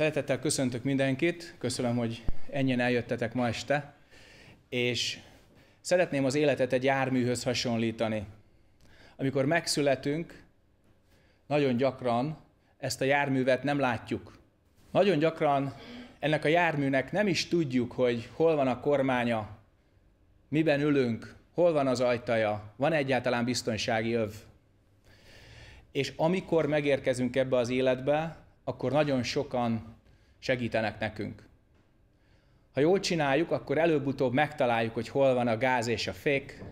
Szeretettel köszöntök mindenkit, köszönöm, hogy ennyien eljöttetek ma este, és szeretném az életet egy járműhöz hasonlítani. Amikor megszületünk, nagyon gyakran ezt a járművet nem látjuk. Nagyon gyakran ennek a járműnek nem is tudjuk, hogy hol van a kormánya, miben ülünk, hol van az ajtaja, van egyáltalán biztonsági öv. És amikor megérkezünk ebbe az életbe, akkor nagyon sokan segítenek nekünk. Ha jól csináljuk, akkor előbb-utóbb megtaláljuk, hogy hol van a gáz és a fék,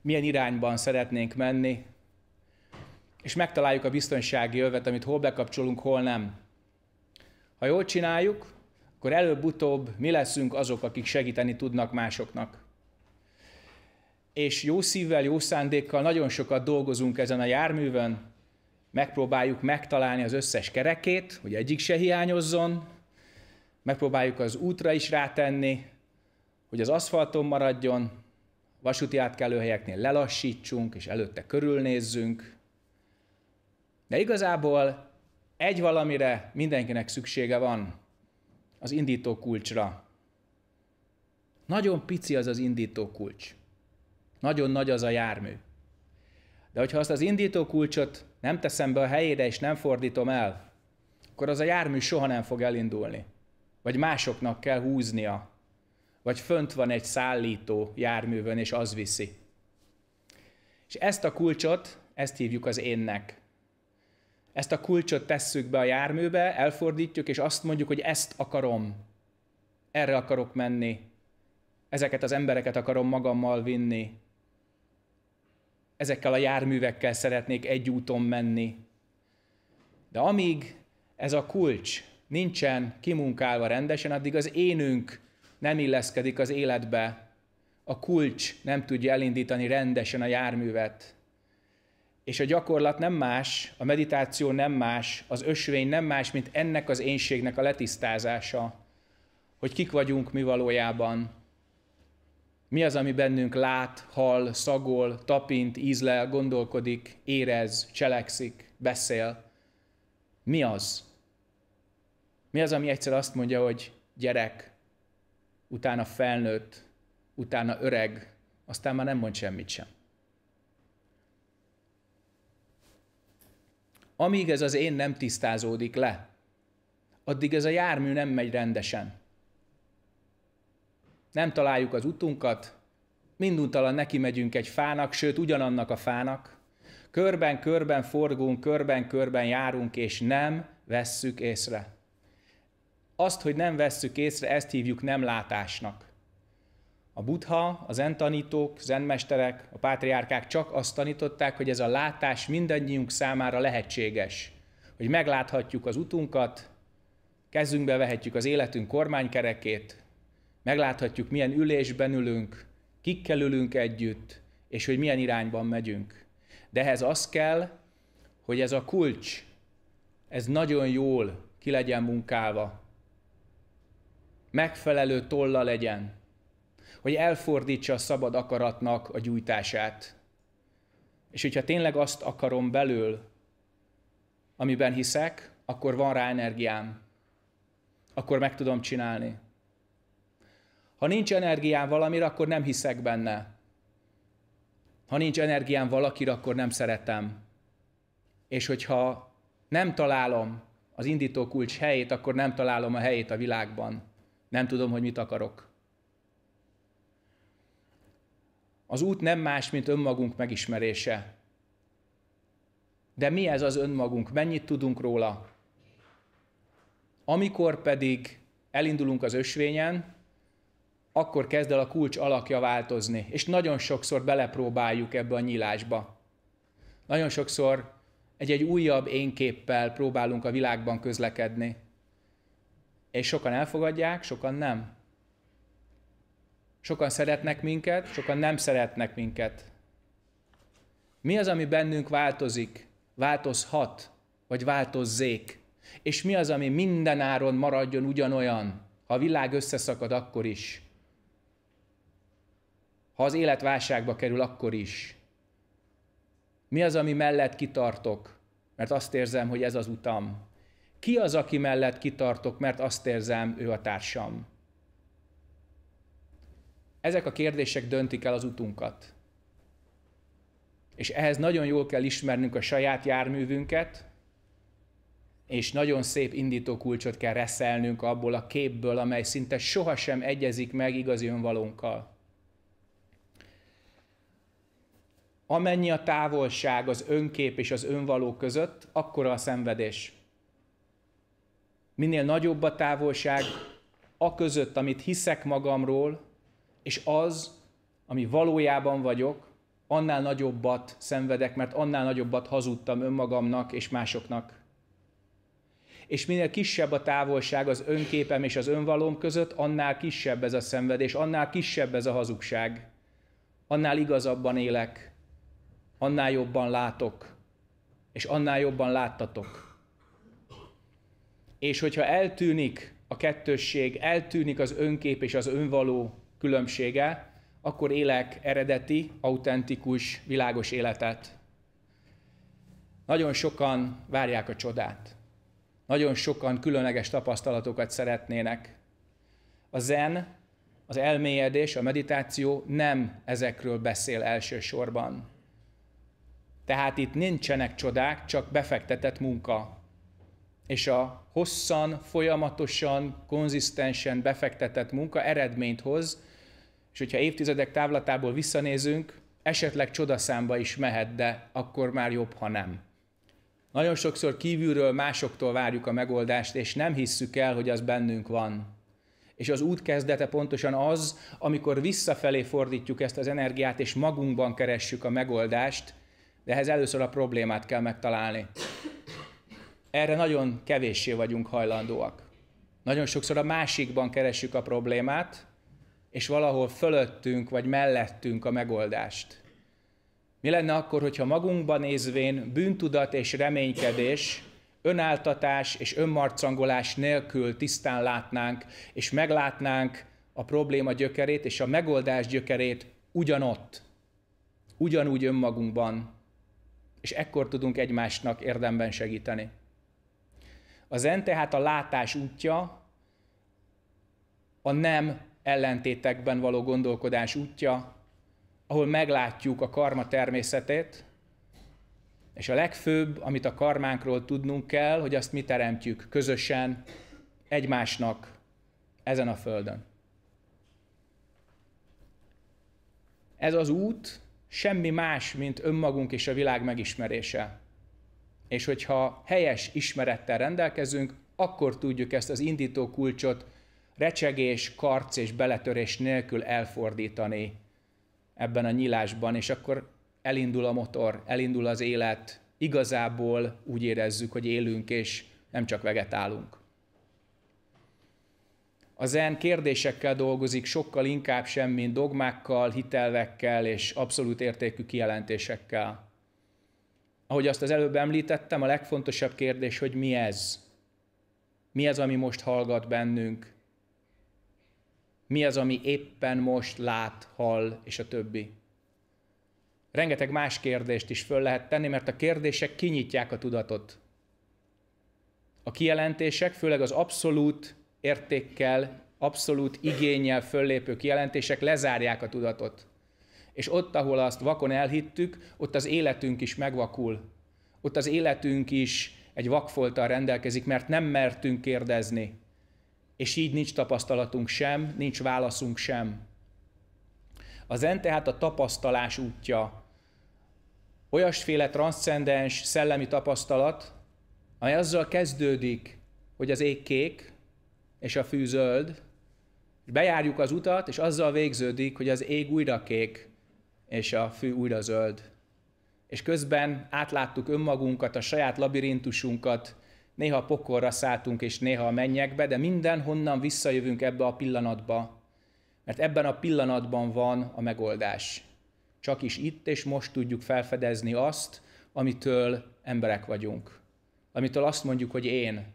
milyen irányban szeretnénk menni, és megtaláljuk a biztonsági övet, amit hol bekapcsolunk, hol nem. Ha jól csináljuk, akkor előbb-utóbb mi leszünk azok, akik segíteni tudnak másoknak. És jó szívvel, jó szándékkal nagyon sokat dolgozunk ezen a járművön, megpróbáljuk megtalálni az összes kerekét, hogy egyik se hiányozzon, megpróbáljuk az útra is rátenni, hogy az aszfalton maradjon, vasúti átkelőhelyeknél lelassítsunk, és előtte körülnézzünk. De igazából egy valamire mindenkinek szüksége van, az indító kulcsra. Nagyon pici az az indító kulcs. Nagyon nagy az a jármű. De hogyha azt az indító kulcsot nem teszem be a helyére és nem fordítom el, akkor az a jármű soha nem fog elindulni. Vagy másoknak kell húznia. Vagy fönt van egy szállító járművön, és az viszi. És ezt a kulcsot, ezt hívjuk az énnek. Ezt a kulcsot tesszük be a járműbe, elfordítjuk, és azt mondjuk, hogy ezt akarom. Erre akarok menni. Ezeket az embereket akarom magammal vinni ezekkel a járművekkel szeretnék egy úton menni. De amíg ez a kulcs nincsen kimunkálva rendesen, addig az énünk nem illeszkedik az életbe, a kulcs nem tudja elindítani rendesen a járművet. És a gyakorlat nem más, a meditáció nem más, az ösvény nem más, mint ennek az énségnek a letisztázása, hogy kik vagyunk mi valójában, mi az, ami bennünk lát, hall, szagol, tapint, ízlel, gondolkodik, érez, cselekszik, beszél? Mi az? Mi az, ami egyszer azt mondja, hogy gyerek, utána felnőtt, utána öreg, aztán már nem mond semmit sem. Amíg ez az én nem tisztázódik le, addig ez a jármű nem megy rendesen nem találjuk az utunkat, minduntalan neki megyünk egy fának, sőt ugyanannak a fának, körben-körben forgunk, körben-körben járunk, és nem vesszük észre. Azt, hogy nem vesszük észre, ezt hívjuk nem látásnak. A buddha, a zentanítók, tanítók, zenmesterek, a pátriárkák csak azt tanították, hogy ez a látás mindannyiunk számára lehetséges. Hogy megláthatjuk az utunkat, kezünkbe vehetjük az életünk kormánykerekét, megláthatjuk, milyen ülésben ülünk, kikkel ülünk együtt, és hogy milyen irányban megyünk. De ehhez az kell, hogy ez a kulcs, ez nagyon jól ki legyen munkálva, megfelelő tolla legyen, hogy elfordítsa a szabad akaratnak a gyújtását. És hogyha tényleg azt akarom belül, amiben hiszek, akkor van rá energiám, akkor meg tudom csinálni. Ha nincs energiám valamire, akkor nem hiszek benne. Ha nincs energiám valakire, akkor nem szeretem. És hogyha nem találom az indító kulcs helyét, akkor nem találom a helyét a világban. Nem tudom, hogy mit akarok. Az út nem más, mint önmagunk megismerése. De mi ez az önmagunk? Mennyit tudunk róla? Amikor pedig elindulunk az ösvényen, akkor kezd el a kulcs alakja változni. És nagyon sokszor belepróbáljuk ebbe a nyílásba. Nagyon sokszor egy-egy újabb énképpel próbálunk a világban közlekedni. És sokan elfogadják, sokan nem. Sokan szeretnek minket, sokan nem szeretnek minket. Mi az, ami bennünk változik, változhat, vagy változzék? És mi az, ami mindenáron maradjon ugyanolyan, ha a világ összeszakad akkor is? ha az élet válságba kerül, akkor is. Mi az, ami mellett kitartok, mert azt érzem, hogy ez az utam. Ki az, aki mellett kitartok, mert azt érzem, ő a társam. Ezek a kérdések döntik el az utunkat. És ehhez nagyon jól kell ismernünk a saját járművünket, és nagyon szép indítókulcsot kell reszelnünk abból a képből, amely szinte sohasem egyezik meg igazi önvalónkkal. amennyi a távolság az önkép és az önvaló között, akkora a szenvedés. Minél nagyobb a távolság a között, amit hiszek magamról, és az, ami valójában vagyok, annál nagyobbat szenvedek, mert annál nagyobbat hazudtam önmagamnak és másoknak. És minél kisebb a távolság az önképem és az önvalóm között, annál kisebb ez a szenvedés, annál kisebb ez a hazugság. Annál igazabban élek, annál jobban látok, és annál jobban láttatok. És hogyha eltűnik a kettősség, eltűnik az önkép és az önvaló különbsége, akkor élek eredeti, autentikus, világos életet. Nagyon sokan várják a csodát. Nagyon sokan különleges tapasztalatokat szeretnének. A zen, az elmélyedés, a meditáció nem ezekről beszél elsősorban. Tehát itt nincsenek csodák, csak befektetett munka. És a hosszan, folyamatosan, konzisztensen befektetett munka eredményt hoz, és hogyha évtizedek távlatából visszanézünk, esetleg csodaszámba is mehet, de akkor már jobb, ha nem. Nagyon sokszor kívülről másoktól várjuk a megoldást, és nem hisszük el, hogy az bennünk van. És az út kezdete pontosan az, amikor visszafelé fordítjuk ezt az energiát, és magunkban keressük a megoldást, de ehhez először a problémát kell megtalálni. Erre nagyon kevéssé vagyunk hajlandóak. Nagyon sokszor a másikban keressük a problémát, és valahol fölöttünk vagy mellettünk a megoldást. Mi lenne akkor, hogyha magunkban nézvén bűntudat és reménykedés, önáltatás és önmarcangolás nélkül tisztán látnánk, és meglátnánk a probléma gyökerét és a megoldás gyökerét ugyanott, ugyanúgy önmagunkban, és ekkor tudunk egymásnak érdemben segíteni. A zen tehát a látás útja, a nem ellentétekben való gondolkodás útja, ahol meglátjuk a karma természetét, és a legfőbb, amit a karmánkról tudnunk kell, hogy azt mi teremtjük közösen, egymásnak, ezen a földön. Ez az út, semmi más, mint önmagunk és a világ megismerése. És hogyha helyes ismerettel rendelkezünk, akkor tudjuk ezt az indító kulcsot recsegés, karc és beletörés nélkül elfordítani ebben a nyilásban, és akkor elindul a motor, elindul az élet, igazából úgy érezzük, hogy élünk, és nem csak vegetálunk a zen kérdésekkel dolgozik sokkal inkább sem, mint dogmákkal, hitelvekkel és abszolút értékű kijelentésekkel. Ahogy azt az előbb említettem, a legfontosabb kérdés, hogy mi ez? Mi ez, ami most hallgat bennünk? Mi az, ami éppen most lát, hall, és a többi? Rengeteg más kérdést is föl lehet tenni, mert a kérdések kinyitják a tudatot. A kijelentések, főleg az abszolút értékkel, abszolút igényel föllépő kijelentések lezárják a tudatot. És ott, ahol azt vakon elhittük, ott az életünk is megvakul. Ott az életünk is egy vakfoltal rendelkezik, mert nem mertünk kérdezni. És így nincs tapasztalatunk sem, nincs válaszunk sem. A zen tehát a tapasztalás útja. Olyasféle transzcendens szellemi tapasztalat, amely azzal kezdődik, hogy az ég kék, és a fű zöld, és bejárjuk az utat, és azzal végződik, hogy az ég újra kék, és a fű újra zöld. És közben átláttuk önmagunkat, a saját labirintusunkat, néha pokorra szálltunk, és néha a mennyekbe, de mindenhonnan visszajövünk ebbe a pillanatba, mert ebben a pillanatban van a megoldás. Csak is itt és most tudjuk felfedezni azt, amitől emberek vagyunk. Amitől azt mondjuk, hogy én,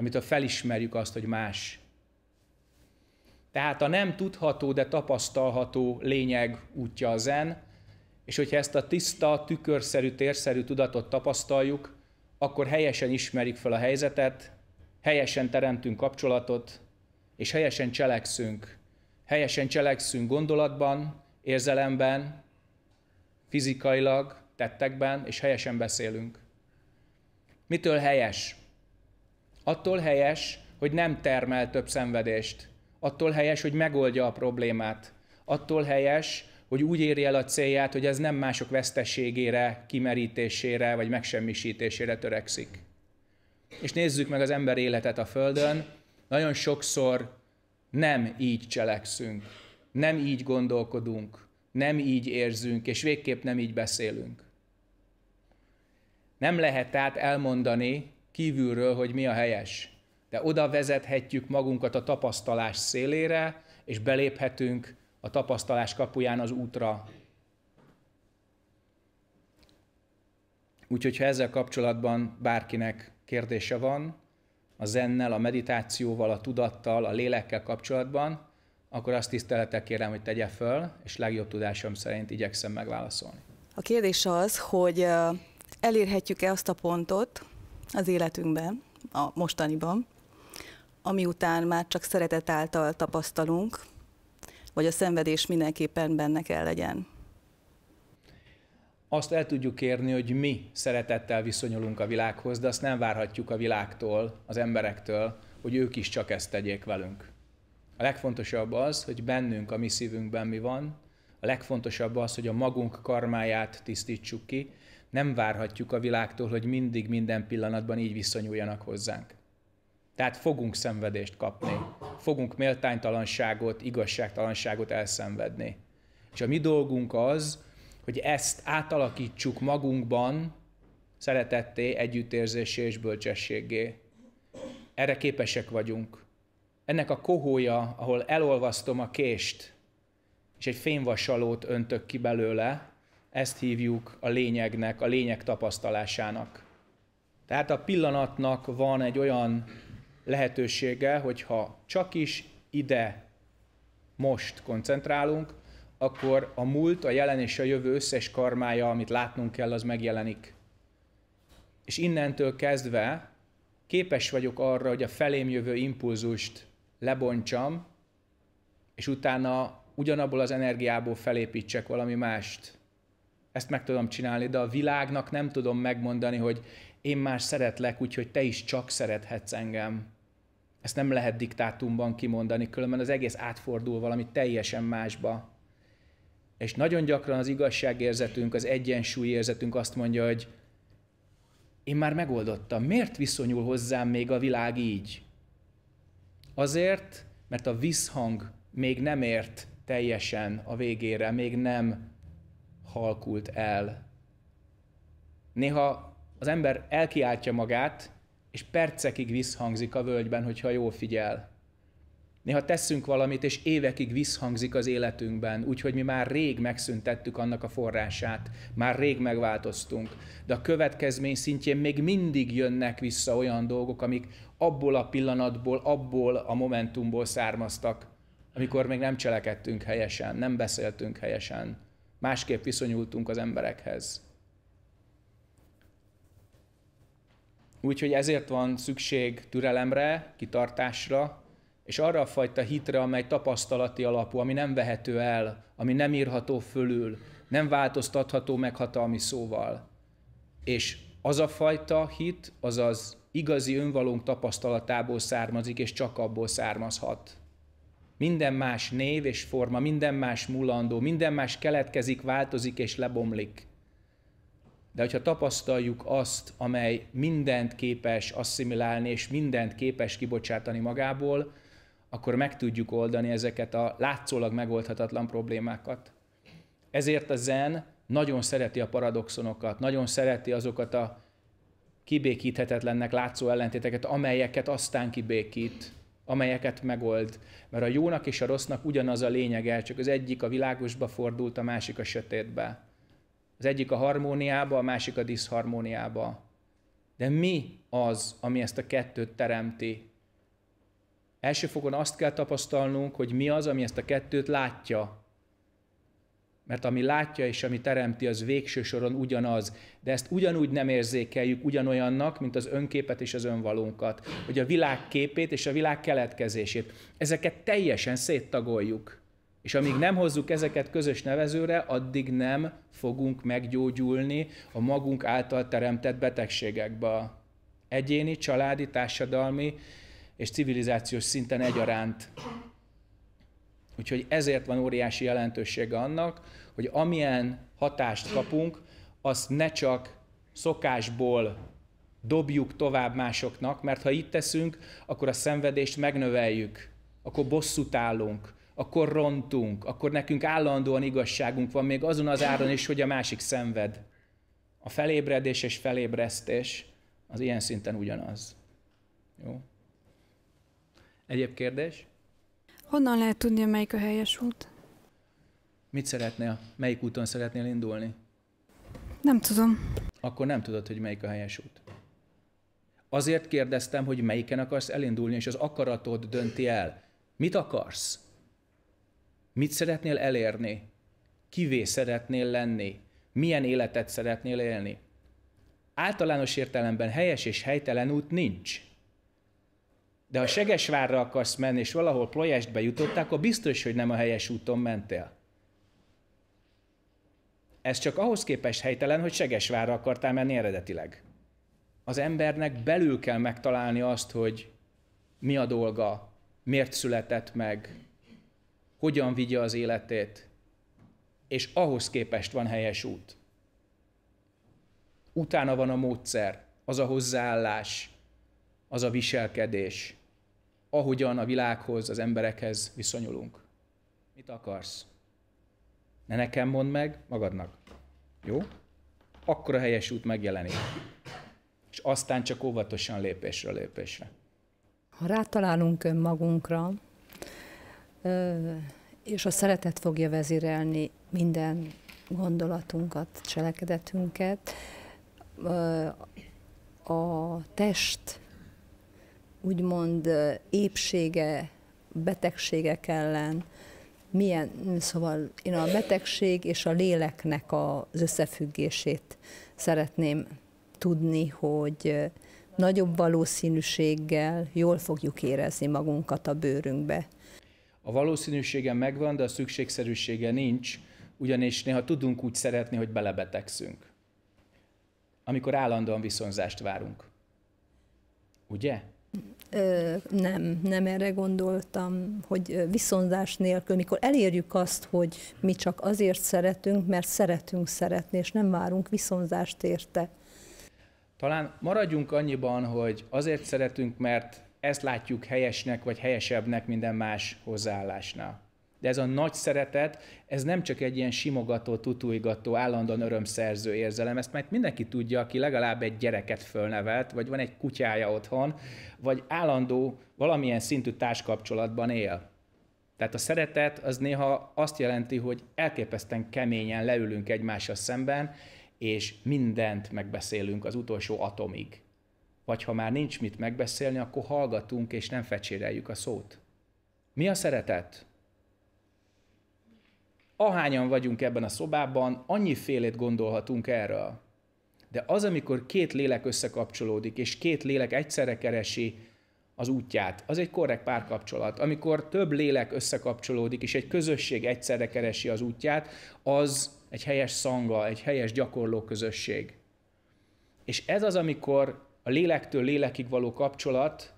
amitől felismerjük azt, hogy más. Tehát a nem tudható, de tapasztalható lényeg útja a zen, és hogyha ezt a tiszta, tükörszerű, térszerű tudatot tapasztaljuk, akkor helyesen ismerjük fel a helyzetet, helyesen teremtünk kapcsolatot, és helyesen cselekszünk. Helyesen cselekszünk gondolatban, érzelemben, fizikailag, tettekben, és helyesen beszélünk. Mitől helyes? Attól helyes, hogy nem termel több szenvedést. Attól helyes, hogy megoldja a problémát. Attól helyes, hogy úgy érje el a célját, hogy ez nem mások veszteségére, kimerítésére vagy megsemmisítésére törekszik. És nézzük meg az ember életet a Földön. Nagyon sokszor nem így cselekszünk, nem így gondolkodunk, nem így érzünk, és végképp nem így beszélünk. Nem lehet tehát elmondani, kívülről, hogy mi a helyes. De oda vezethetjük magunkat a tapasztalás szélére, és beléphetünk a tapasztalás kapuján az útra. Úgyhogy ha ezzel kapcsolatban bárkinek kérdése van, a zennel, a meditációval, a tudattal, a lélekkel kapcsolatban, akkor azt tiszteletek kérem, hogy tegye föl, és legjobb tudásom szerint igyekszem megválaszolni. A kérdés az, hogy elérhetjük-e azt a pontot, az életünkben, a mostaniban, ami után már csak szeretet által tapasztalunk, vagy a szenvedés mindenképpen benne kell legyen. Azt el tudjuk kérni, hogy mi szeretettel viszonyulunk a világhoz, de azt nem várhatjuk a világtól, az emberektől, hogy ők is csak ezt tegyék velünk. A legfontosabb az, hogy bennünk, a mi szívünkben mi van, a legfontosabb az, hogy a magunk karmáját tisztítsuk ki, nem várhatjuk a világtól, hogy mindig, minden pillanatban így viszonyuljanak hozzánk. Tehát fogunk szenvedést kapni, fogunk méltánytalanságot, igazságtalanságot elszenvedni. És a mi dolgunk az, hogy ezt átalakítsuk magunkban szeretetté, együttérzésé és bölcsességé. Erre képesek vagyunk. Ennek a kohója, ahol elolvasztom a kést, és egy fényvasalót öntök ki belőle, ezt hívjuk a lényegnek, a lényeg tapasztalásának. Tehát a pillanatnak van egy olyan lehetősége, hogyha csak is ide, most koncentrálunk, akkor a múlt, a jelen és a jövő összes karmája, amit látnunk kell, az megjelenik. És innentől kezdve képes vagyok arra, hogy a felém jövő impulzust lebontsam, és utána ugyanabból az energiából felépítsek valami mást ezt meg tudom csinálni, de a világnak nem tudom megmondani, hogy én már szeretlek, úgyhogy te is csak szerethetsz engem. Ezt nem lehet diktátumban kimondani, különben az egész átfordul valami teljesen másba. És nagyon gyakran az igazságérzetünk, az egyensúlyérzetünk azt mondja, hogy én már megoldottam, miért viszonyul hozzám még a világ így? Azért, mert a visszhang még nem ért teljesen a végére, még nem halkult el. Néha az ember elkiáltja magát, és percekig visszhangzik a völgyben, hogyha jól figyel. Néha tesszünk valamit, és évekig visszhangzik az életünkben, úgyhogy mi már rég megszüntettük annak a forrását, már rég megváltoztunk. De a következmény szintjén még mindig jönnek vissza olyan dolgok, amik abból a pillanatból, abból a momentumból származtak, amikor még nem cselekedtünk helyesen, nem beszéltünk helyesen, másképp viszonyultunk az emberekhez. Úgyhogy ezért van szükség türelemre, kitartásra, és arra a fajta hitre, amely tapasztalati alapú, ami nem vehető el, ami nem írható fölül, nem változtatható meghatalmi szóval. És az a fajta hit, azaz igazi önvalónk tapasztalatából származik, és csak abból származhat. Minden más név és forma, minden más mulandó, minden más keletkezik, változik és lebomlik. De hogyha tapasztaljuk azt, amely mindent képes asszimilálni és mindent képes kibocsátani magából, akkor meg tudjuk oldani ezeket a látszólag megoldhatatlan problémákat. Ezért a zen nagyon szereti a paradoxonokat, nagyon szereti azokat a kibékíthetetlennek látszó ellentéteket, amelyeket aztán kibékít amelyeket megold. Mert a jónak és a rossznak ugyanaz a lényege, csak az egyik a világosba fordult, a másik a sötétbe. Az egyik a harmóniába, a másik a diszharmóniába. De mi az, ami ezt a kettőt teremti? Első fokon azt kell tapasztalnunk, hogy mi az, ami ezt a kettőt látja. Mert ami látja és ami teremti, az végső soron ugyanaz. De ezt ugyanúgy nem érzékeljük ugyanolyannak, mint az önképet és az önvalónkat. Hogy a világ képét és a világ keletkezését. Ezeket teljesen széttagoljuk. És amíg nem hozzuk ezeket közös nevezőre, addig nem fogunk meggyógyulni a magunk által teremtett betegségekbe. Egyéni, családi, társadalmi és civilizációs szinten egyaránt. Úgyhogy ezért van óriási jelentősége annak, hogy amilyen hatást kapunk, azt ne csak szokásból dobjuk tovább másoknak, mert ha itt teszünk, akkor a szenvedést megnöveljük, akkor bosszút állunk, akkor rontunk, akkor nekünk állandóan igazságunk van, még azon az áron is, hogy a másik szenved. A felébredés és felébresztés az ilyen szinten ugyanaz. Jó? Egyéb kérdés? Honnan lehet tudni, melyik a helyes út? Mit szeretnél? Melyik úton szeretnél indulni? Nem tudom. Akkor nem tudod, hogy melyik a helyes út. Azért kérdeztem, hogy melyiken akarsz elindulni, és az akaratod dönti el. Mit akarsz? Mit szeretnél elérni? Kivé szeretnél lenni? Milyen életet szeretnél élni? Általános értelemben helyes és helytelen út nincs. De ha Segesvárra akarsz menni, és valahol Ployestbe jutottál, akkor biztos, hogy nem a helyes úton mentél. Ez csak ahhoz képest helytelen, hogy Segesvárra akartál menni eredetileg. Az embernek belül kell megtalálni azt, hogy mi a dolga, miért született meg, hogyan vigye az életét, és ahhoz képest van helyes út. Utána van a módszer, az a hozzáállás, az a viselkedés, ahogyan a világhoz, az emberekhez viszonyulunk. Mit akarsz? Ne nekem mondd meg, magadnak. Jó? Akkor a helyes út megjelenik. És aztán csak óvatosan lépésről lépésre. Ha rátalálunk önmagunkra, és a szeretet fogja vezérelni minden gondolatunkat, cselekedetünket, a test úgymond épsége, betegségek ellen, milyen, szóval én a betegség és a léleknek az összefüggését szeretném tudni, hogy nagyobb valószínűséggel jól fogjuk érezni magunkat a bőrünkbe. A valószínűsége megvan, de a szükségszerűsége nincs, ugyanis néha tudunk úgy szeretni, hogy belebetegszünk. Amikor állandóan viszonzást várunk. Ugye? nem, nem erre gondoltam, hogy viszonzás nélkül, mikor elérjük azt, hogy mi csak azért szeretünk, mert szeretünk szeretni, és nem várunk viszonzást érte. Talán maradjunk annyiban, hogy azért szeretünk, mert ezt látjuk helyesnek vagy helyesebbnek minden más hozzáállásnál. De ez a nagy szeretet, ez nem csak egy ilyen simogató, tutuigató, állandóan örömszerző érzelem, ezt mert mindenki tudja, aki legalább egy gyereket fölnevelt, vagy van egy kutyája otthon, vagy állandó valamilyen szintű társkapcsolatban él. Tehát a szeretet az néha azt jelenti, hogy elképesztően keményen leülünk egymással szemben, és mindent megbeszélünk az utolsó atomig. Vagy ha már nincs mit megbeszélni, akkor hallgatunk és nem fecséreljük a szót. Mi a szeretet? ahányan vagyunk ebben a szobában, annyi félét gondolhatunk erről. De az, amikor két lélek összekapcsolódik, és két lélek egyszerre keresi az útját, az egy korrekt párkapcsolat. Amikor több lélek összekapcsolódik, és egy közösség egyszerre keresi az útját, az egy helyes szanga, egy helyes gyakorló közösség. És ez az, amikor a lélektől lélekig való kapcsolat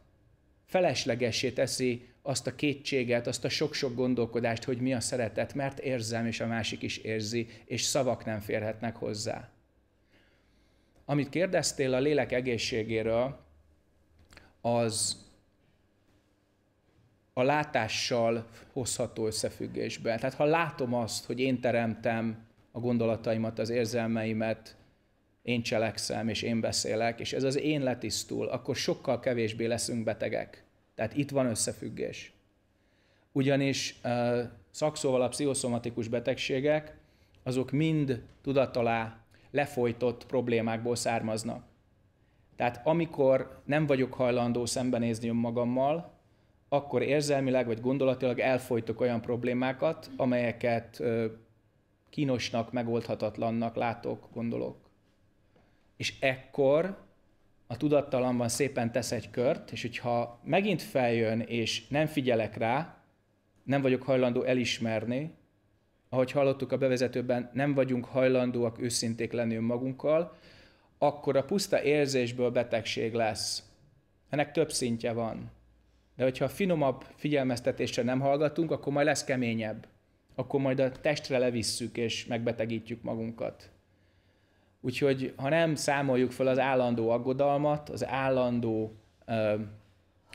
feleslegessé teszi azt a kétséget, azt a sok-sok gondolkodást, hogy mi a szeretet, mert érzem, és a másik is érzi, és szavak nem férhetnek hozzá. Amit kérdeztél a lélek egészségéről, az a látással hozható összefüggésben. Tehát ha látom azt, hogy én teremtem a gondolataimat, az érzelmeimet, én cselekszem, és én beszélek, és ez az én letisztul, akkor sokkal kevésbé leszünk betegek. Tehát itt van összefüggés. Ugyanis szakszóval a pszichoszomatikus betegségek, azok mind tudat alá lefolytott problémákból származnak. Tehát amikor nem vagyok hajlandó szembenézni önmagammal, akkor érzelmileg vagy gondolatilag elfolytok olyan problémákat, amelyeket kínosnak, megoldhatatlannak látok, gondolok. És ekkor a tudattalamban szépen tesz egy kört, és hogyha megint feljön, és nem figyelek rá, nem vagyok hajlandó elismerni, ahogy hallottuk a bevezetőben, nem vagyunk hajlandóak őszinték lenni önmagunkkal, akkor a puszta érzésből betegség lesz. Ennek több szintje van. De hogyha finomabb figyelmeztetésre nem hallgatunk, akkor majd lesz keményebb. Akkor majd a testre levisszük és megbetegítjük magunkat. Úgyhogy ha nem számoljuk fel az állandó aggodalmat, az állandó ö,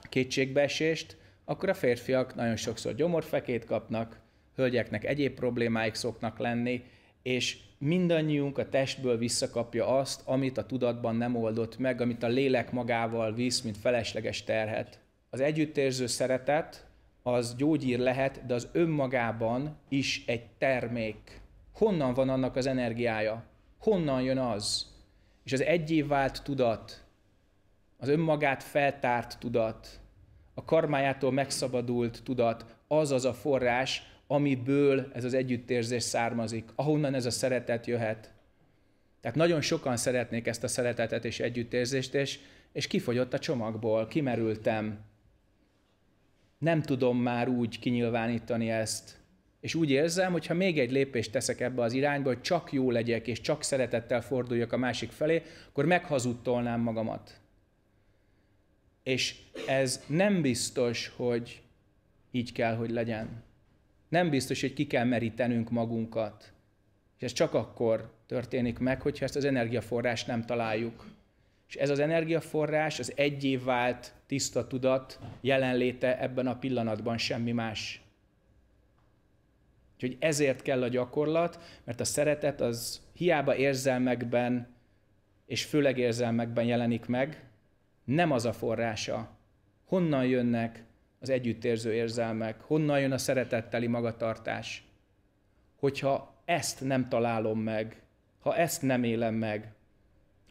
kétségbeesést, akkor a férfiak nagyon sokszor gyomorfekét kapnak, hölgyeknek egyéb problémáik szoknak lenni, és mindannyiunk a testből visszakapja azt, amit a tudatban nem oldott meg, amit a lélek magával visz, mint felesleges terhet. Az együttérző szeretet az gyógyír lehet, de az önmagában is egy termék. Honnan van annak az energiája? honnan jön az. És az egyé vált tudat, az önmagát feltárt tudat, a karmájától megszabadult tudat, az az a forrás, amiből ez az együttérzés származik, ahonnan ez a szeretet jöhet. Tehát nagyon sokan szeretnék ezt a szeretetet és együttérzést, és, és kifogyott a csomagból, kimerültem. Nem tudom már úgy kinyilvánítani ezt. És úgy érzem, hogy ha még egy lépést teszek ebbe az irányba, hogy csak jó legyek, és csak szeretettel forduljak a másik felé, akkor meghazudtolnám magamat. És ez nem biztos, hogy így kell, hogy legyen. Nem biztos, hogy ki kell merítenünk magunkat. És ez csak akkor történik meg, hogyha ezt az energiaforrás nem találjuk. És ez az energiaforrás, az egyé vált tiszta tudat jelenléte ebben a pillanatban semmi más. Úgyhogy ezért kell a gyakorlat, mert a szeretet az hiába érzelmekben, és főleg érzelmekben jelenik meg, nem az a forrása. Honnan jönnek az együttérző érzelmek, honnan jön a szeretetteli magatartás. Hogyha ezt nem találom meg, ha ezt nem élem meg,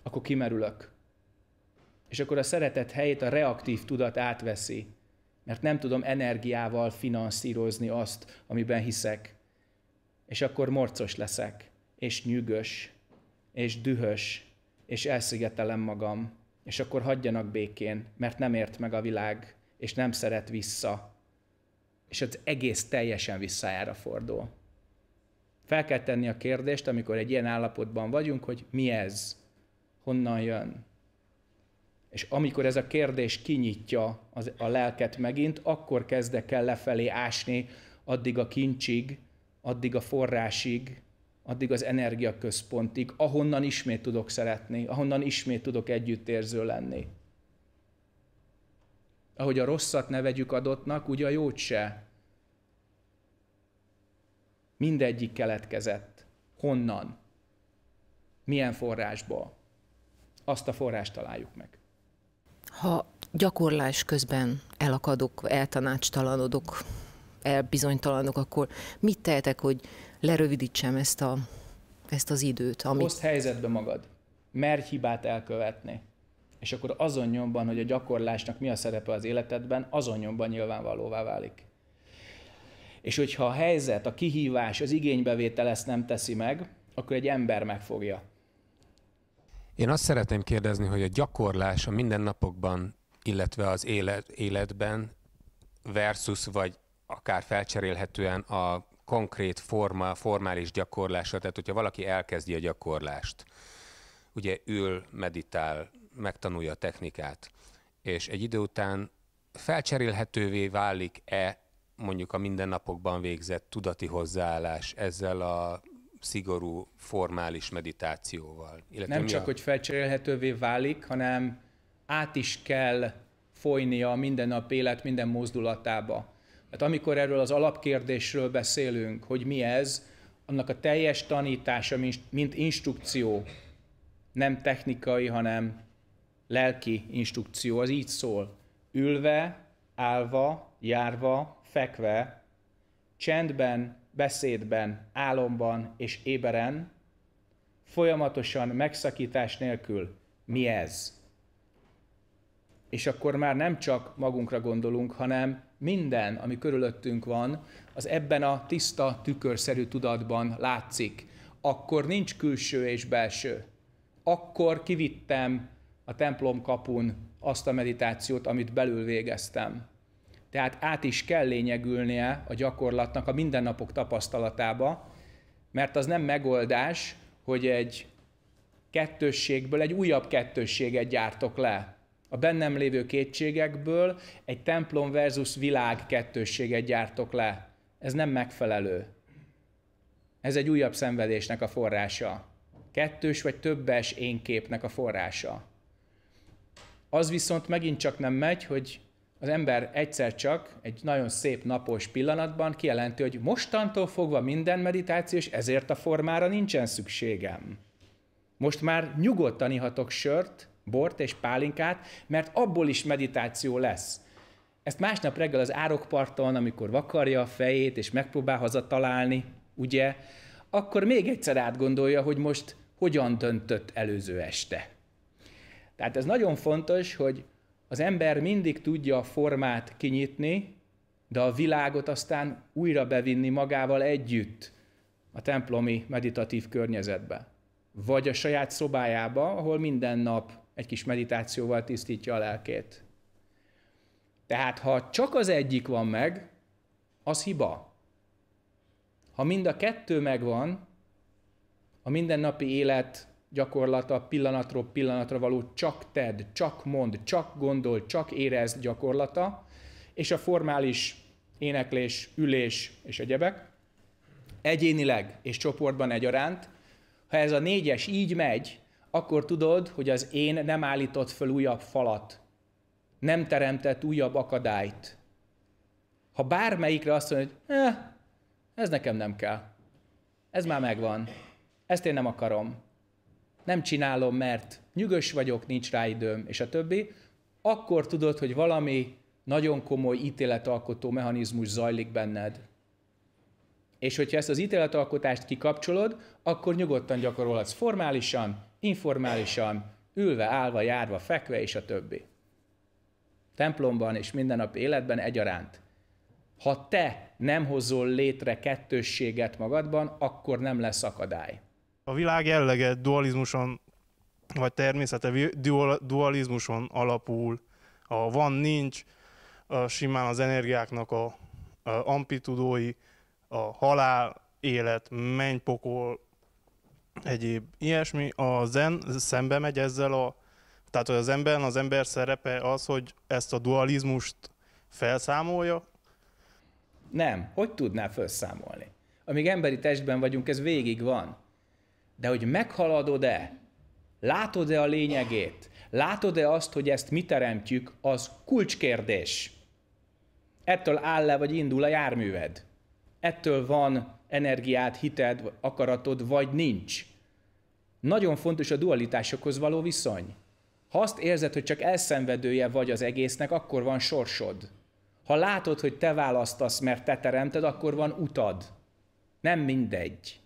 akkor kimerülök. És akkor a szeretet helyét a reaktív tudat átveszi, mert nem tudom energiával finanszírozni azt, amiben hiszek és akkor morcos leszek, és nyűgös, és dühös, és elszigetelem magam, és akkor hagyjanak békén, mert nem ért meg a világ, és nem szeret vissza, és az egész teljesen visszájára fordul. Fel kell tenni a kérdést, amikor egy ilyen állapotban vagyunk, hogy mi ez, honnan jön. És amikor ez a kérdés kinyitja az, a lelket megint, akkor kezdek el lefelé ásni addig a kincsig, addig a forrásig, addig az energiaközpontig, ahonnan ismét tudok szeretni, ahonnan ismét tudok együttérző lenni. Ahogy a rosszat ne vegyük adottnak, úgy a jót se. Mindegyik keletkezett. Honnan? Milyen forrásból? Azt a forrást találjuk meg. Ha gyakorlás közben elakadok, eltanácstalanodok, elbizonytalanok, akkor mit tehetek, hogy lerövidítsem ezt, a, ezt az időt? Amit... Hozd helyzetbe magad. Merj hibát elkövetni. És akkor azon nyomban, hogy a gyakorlásnak mi a szerepe az életedben, azon nyomban nyilvánvalóvá válik. És hogyha a helyzet, a kihívás, az igénybevétel ezt nem teszi meg, akkor egy ember megfogja. Én azt szeretném kérdezni, hogy a gyakorlás a mindennapokban, illetve az élet, életben versus vagy akár felcserélhetően a konkrét forma, formális gyakorlásra, tehát hogyha valaki elkezdi a gyakorlást, ugye ül, meditál, megtanulja a technikát, és egy idő után felcserélhetővé válik-e mondjuk a mindennapokban végzett tudati hozzáállás ezzel a szigorú formális meditációval? Illetve Nem csak, a... hogy felcserélhetővé válik, hanem át is kell folynia a mindennap élet minden mozdulatába. Hát amikor erről az alapkérdésről beszélünk, hogy mi ez, annak a teljes tanítása, mint instrukció, nem technikai, hanem lelki instrukció, az így szól. Ülve, állva, járva, fekve, csendben, beszédben, álomban és éberen, folyamatosan, megszakítás nélkül. Mi ez? És akkor már nem csak magunkra gondolunk, hanem minden, ami körülöttünk van, az ebben a tiszta, tükörszerű tudatban látszik. Akkor nincs külső és belső. Akkor kivittem a templom kapun azt a meditációt, amit belül végeztem. Tehát át is kell lényegülnie a gyakorlatnak a mindennapok tapasztalatába, mert az nem megoldás, hogy egy kettősségből egy újabb kettősséget gyártok le a bennem lévő kétségekből egy templom versus világ kettősséget gyártok le. Ez nem megfelelő. Ez egy újabb szenvedésnek a forrása. Kettős vagy többes énképnek a forrása. Az viszont megint csak nem megy, hogy az ember egyszer csak egy nagyon szép napos pillanatban kijelenti, hogy mostantól fogva minden meditáció, és ezért a formára nincsen szükségem. Most már nyugodtan ihatok sört, bort és pálinkát, mert abból is meditáció lesz. Ezt másnap reggel az árokparton, amikor vakarja a fejét és megpróbál hazatalálni, ugye, akkor még egyszer átgondolja, hogy most hogyan döntött előző este. Tehát ez nagyon fontos, hogy az ember mindig tudja a formát kinyitni, de a világot aztán újra bevinni magával együtt a templomi meditatív környezetbe. Vagy a saját szobájába, ahol minden nap egy kis meditációval tisztítja a lelkét. Tehát ha csak az egyik van meg, az hiba. Ha mind a kettő megvan, a mindennapi élet gyakorlata pillanatról pillanatra való csak ted, csak mond, csak gondol, csak érez gyakorlata, és a formális éneklés, ülés és egyebek, egyénileg és csoportban egyaránt, ha ez a négyes így megy, akkor tudod, hogy az én nem állított föl újabb falat, nem teremtett újabb akadályt. Ha bármelyikre azt mondod, hogy eh, ez nekem nem kell, ez már megvan, ezt én nem akarom, nem csinálom, mert nyugos vagyok, nincs rá időm, és a többi, akkor tudod, hogy valami nagyon komoly ítéletalkotó mechanizmus zajlik benned. És hogyha ezt az ítéletalkotást kikapcsolod, akkor nyugodtan gyakorolhatsz formálisan, informálisan, ülve, állva, járva, fekve, és a többi. Templomban és minden nap életben egyaránt. Ha te nem hozol létre kettősséget magadban, akkor nem lesz akadály. A világ jellege dualizmuson, vagy természete dualizmuson alapul. A van-nincs, simán az energiáknak a, a amplitudói, a halál, élet, mennypokol, egyéb ilyesmi, a zen szembe megy ezzel a, tehát hogy az ember, az ember szerepe az, hogy ezt a dualizmust felszámolja? Nem, hogy tudná felszámolni? Amíg emberi testben vagyunk, ez végig van. De hogy meghaladod-e? Látod-e a lényegét? Látod-e azt, hogy ezt mi teremtjük, az kulcskérdés. Ettől áll le, vagy indul a járműved. Ettől van energiát, hited, akaratod, vagy nincs. Nagyon fontos a dualitásokhoz való viszony. Ha azt érzed, hogy csak elszenvedője vagy az egésznek, akkor van sorsod. Ha látod, hogy te választasz, mert te teremted, akkor van utad. Nem mindegy.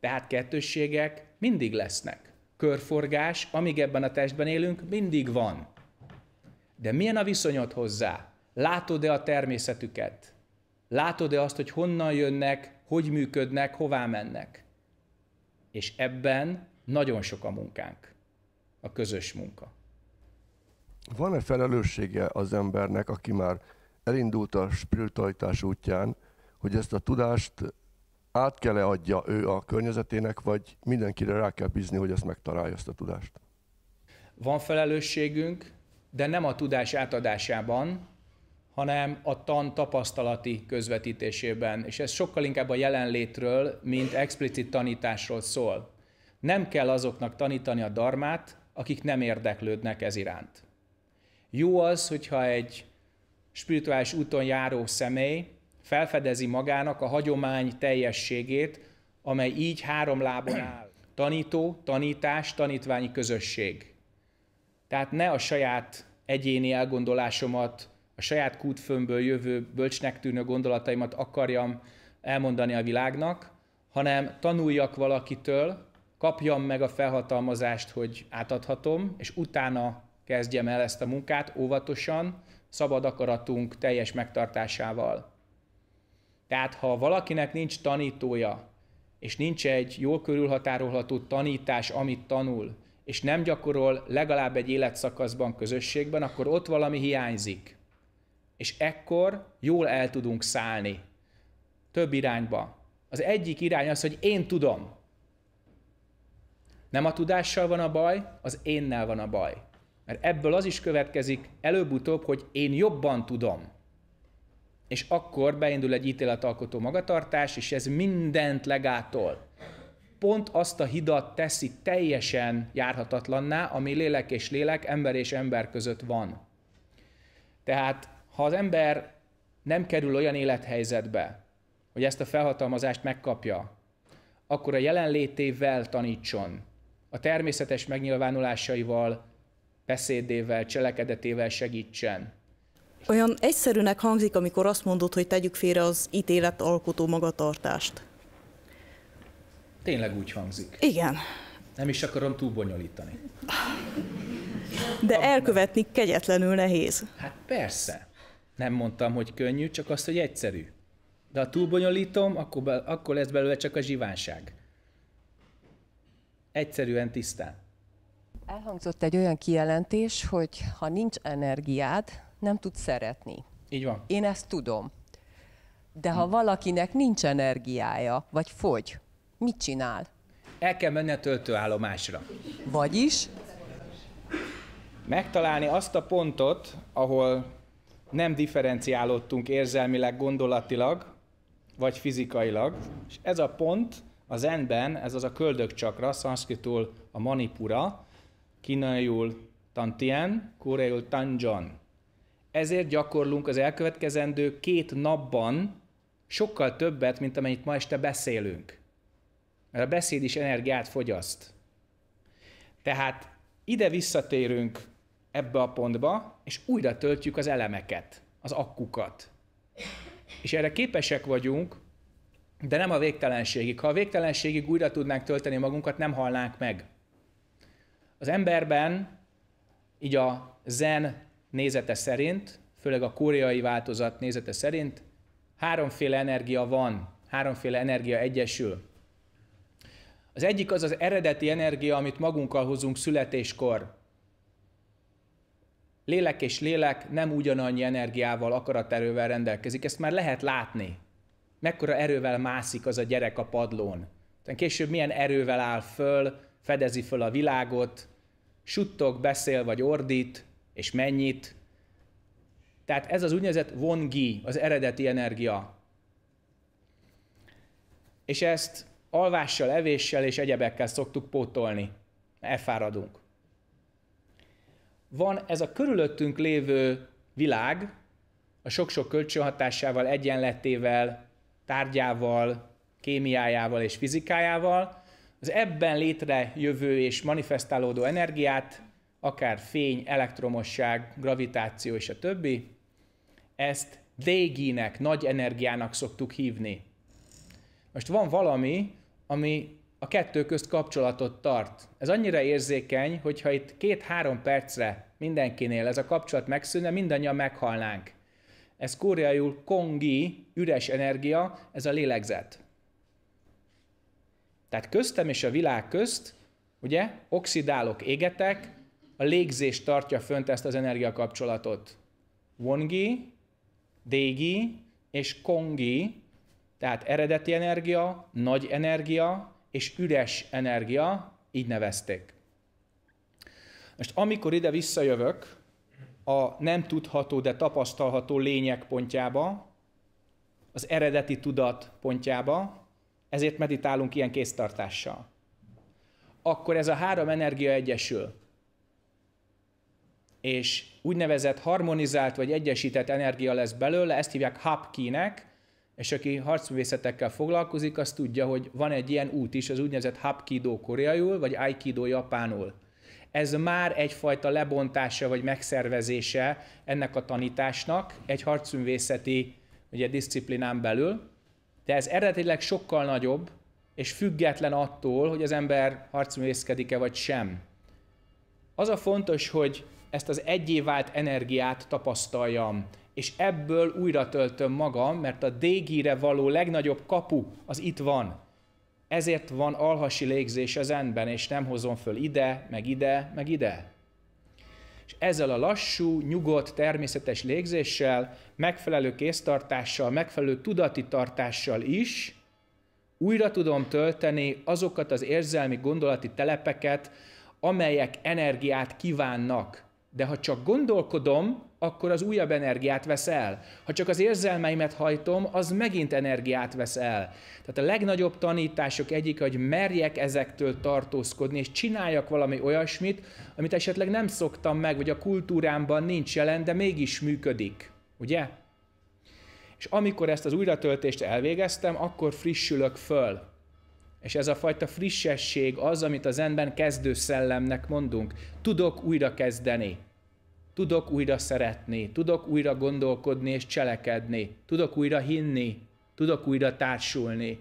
Tehát kettősségek mindig lesznek. Körforgás, amíg ebben a testben élünk, mindig van. De milyen a viszonyod hozzá? Látod-e a természetüket? Látod-e azt, hogy honnan jönnek, hogy működnek, hová mennek? És ebben nagyon sok a munkánk, a közös munka. Van-e felelőssége az embernek, aki már elindult a spiritualitás útján, hogy ezt a tudást át kell -e adja ő a környezetének, vagy mindenkire rá kell bízni, hogy ezt megtalálja, ezt a tudást? Van felelősségünk, de nem a tudás átadásában, hanem a tan tapasztalati közvetítésében, és ez sokkal inkább a jelenlétről, mint explicit tanításról szól. Nem kell azoknak tanítani a darmát, akik nem érdeklődnek ez iránt. Jó az, hogyha egy spirituális úton járó személy felfedezi magának a hagyomány teljességét, amely így három lábon áll. Tanító, tanítás, tanítványi közösség. Tehát ne a saját egyéni elgondolásomat a saját kútfőmből jövő bölcsnek tűnő gondolataimat akarjam elmondani a világnak, hanem tanuljak valakitől, kapjam meg a felhatalmazást, hogy átadhatom, és utána kezdjem el ezt a munkát óvatosan, szabad akaratunk teljes megtartásával. Tehát ha valakinek nincs tanítója, és nincs egy jól körülhatárolható tanítás, amit tanul, és nem gyakorol legalább egy életszakaszban közösségben, akkor ott valami hiányzik. És ekkor jól el tudunk szállni több irányba. Az egyik irány az, hogy én tudom. Nem a tudással van a baj, az énnel van a baj. Mert ebből az is következik előbb-utóbb, hogy én jobban tudom. És akkor beindul egy ítéletalkotó magatartás, és ez mindent legától. Pont azt a hidat teszi teljesen járhatatlanná, ami lélek és lélek, ember és ember között van. Tehát ha az ember nem kerül olyan élethelyzetbe, hogy ezt a felhatalmazást megkapja, akkor a jelenlétével tanítson, a természetes megnyilvánulásaival, beszédével, cselekedetével segítsen. Olyan egyszerűnek hangzik, amikor azt mondod, hogy tegyük félre az ítélet alkotó magatartást. Tényleg úgy hangzik. Igen. Nem is akarom túlbonyolítani. De elkövetni kegyetlenül nehéz. Hát persze. Nem mondtam, hogy könnyű, csak azt, hogy egyszerű. De ha túlbonyolítom, akkor, be, akkor lesz belőle csak a zsivánság. Egyszerűen tisztán. Elhangzott egy olyan kijelentés, hogy ha nincs energiád, nem tudsz szeretni. Így van. Én ezt tudom. De ha hm. valakinek nincs energiája, vagy fogy, mit csinál? El kell menni a töltőállomásra. Vagyis? Megtalálni azt a pontot, ahol nem differenciálódtunk érzelmileg, gondolatilag, vagy fizikailag, és ez a pont a zenben, ez az a köldökcsakra, szanszkritul a manipura, kínaiul tantien, koreul tanjon. Ezért gyakorlunk az elkövetkezendő két napban sokkal többet, mint amennyit ma este beszélünk. Mert a beszéd is energiát fogyaszt. Tehát ide visszatérünk ebbe a pontba, és újra töltjük az elemeket, az akkukat. És erre képesek vagyunk, de nem a végtelenségig. Ha a végtelenségig újra tudnánk tölteni magunkat, nem halnánk meg. Az emberben, így a zen nézete szerint, főleg a koreai változat nézete szerint, háromféle energia van, háromféle energia egyesül. Az egyik az az eredeti energia, amit magunkkal hozunk születéskor lélek és lélek nem ugyanannyi energiával, akaraterővel rendelkezik, ezt már lehet látni. Mekkora erővel mászik az a gyerek a padlón. Később milyen erővel áll föl, fedezi föl a világot, suttog, beszél vagy ordít, és mennyit. Tehát ez az úgynevezett vongi, az eredeti energia. És ezt alvással, evéssel és egyebekkel szoktuk pótolni. Elfáradunk van ez a körülöttünk lévő világ, a sok-sok kölcsönhatásával, egyenletével, tárgyával, kémiájával és fizikájával, az ebben létrejövő és manifestálódó energiát, akár fény, elektromosság, gravitáció és a többi, ezt déginek, nagy energiának szoktuk hívni. Most van valami, ami a kettő közt kapcsolatot tart. Ez annyira érzékeny, hogy ha itt két-három percre mindenkinél ez a kapcsolat megszűnne, mindannyian meghalnánk. Ez koreaiul kongi, üres energia, ez a lélegzet. Tehát köztem és a világ közt, ugye, oxidálok, égetek, a légzés tartja fönt ezt az energiakapcsolatot. Wongi, dégi és kongi, tehát eredeti energia, nagy energia, és üres energia, így nevezték. Most amikor ide visszajövök, a nem tudható, de tapasztalható lények pontjába, az eredeti tudat pontjába, ezért meditálunk ilyen kéztartással. Akkor ez a három energia egyesül. És úgynevezett harmonizált vagy egyesített energia lesz belőle, ezt hívják hapkinek, és aki harcművészetekkel foglalkozik, az tudja, hogy van egy ilyen út is, az úgynevezett Hapkido koreaiul, vagy Aikido japánul. Ez már egyfajta lebontása, vagy megszervezése ennek a tanításnak egy harcművészeti ugye, disziplinán belül, de ez eredetileg sokkal nagyobb, és független attól, hogy az ember harcművészkedik-e vagy sem. Az a fontos, hogy ezt az egyévált energiát tapasztaljam, és ebből újra töltöm magam, mert a dégire re való legnagyobb kapu az itt van. Ezért van alhasi légzés az endben, és nem hozom föl ide, meg ide, meg ide. És ezzel a lassú, nyugodt, természetes légzéssel, megfelelő kéztartással, megfelelő tudati tartással is újra tudom tölteni azokat az érzelmi, gondolati telepeket, amelyek energiát kívánnak. De ha csak gondolkodom, akkor az újabb energiát vesz el. Ha csak az érzelmeimet hajtom, az megint energiát vesz el. Tehát a legnagyobb tanítások egyik, hogy merjek ezektől tartózkodni, és csináljak valami olyasmit, amit esetleg nem szoktam meg, vagy a kultúrámban nincs jelen, de mégis működik. Ugye? És amikor ezt az újratöltést elvégeztem, akkor frissülök föl. És ez a fajta frissesség az, amit a zenben kezdő szellemnek mondunk. Tudok újra kezdeni. Tudok újra szeretni, tudok újra gondolkodni és cselekedni, tudok újra hinni, tudok újra társulni.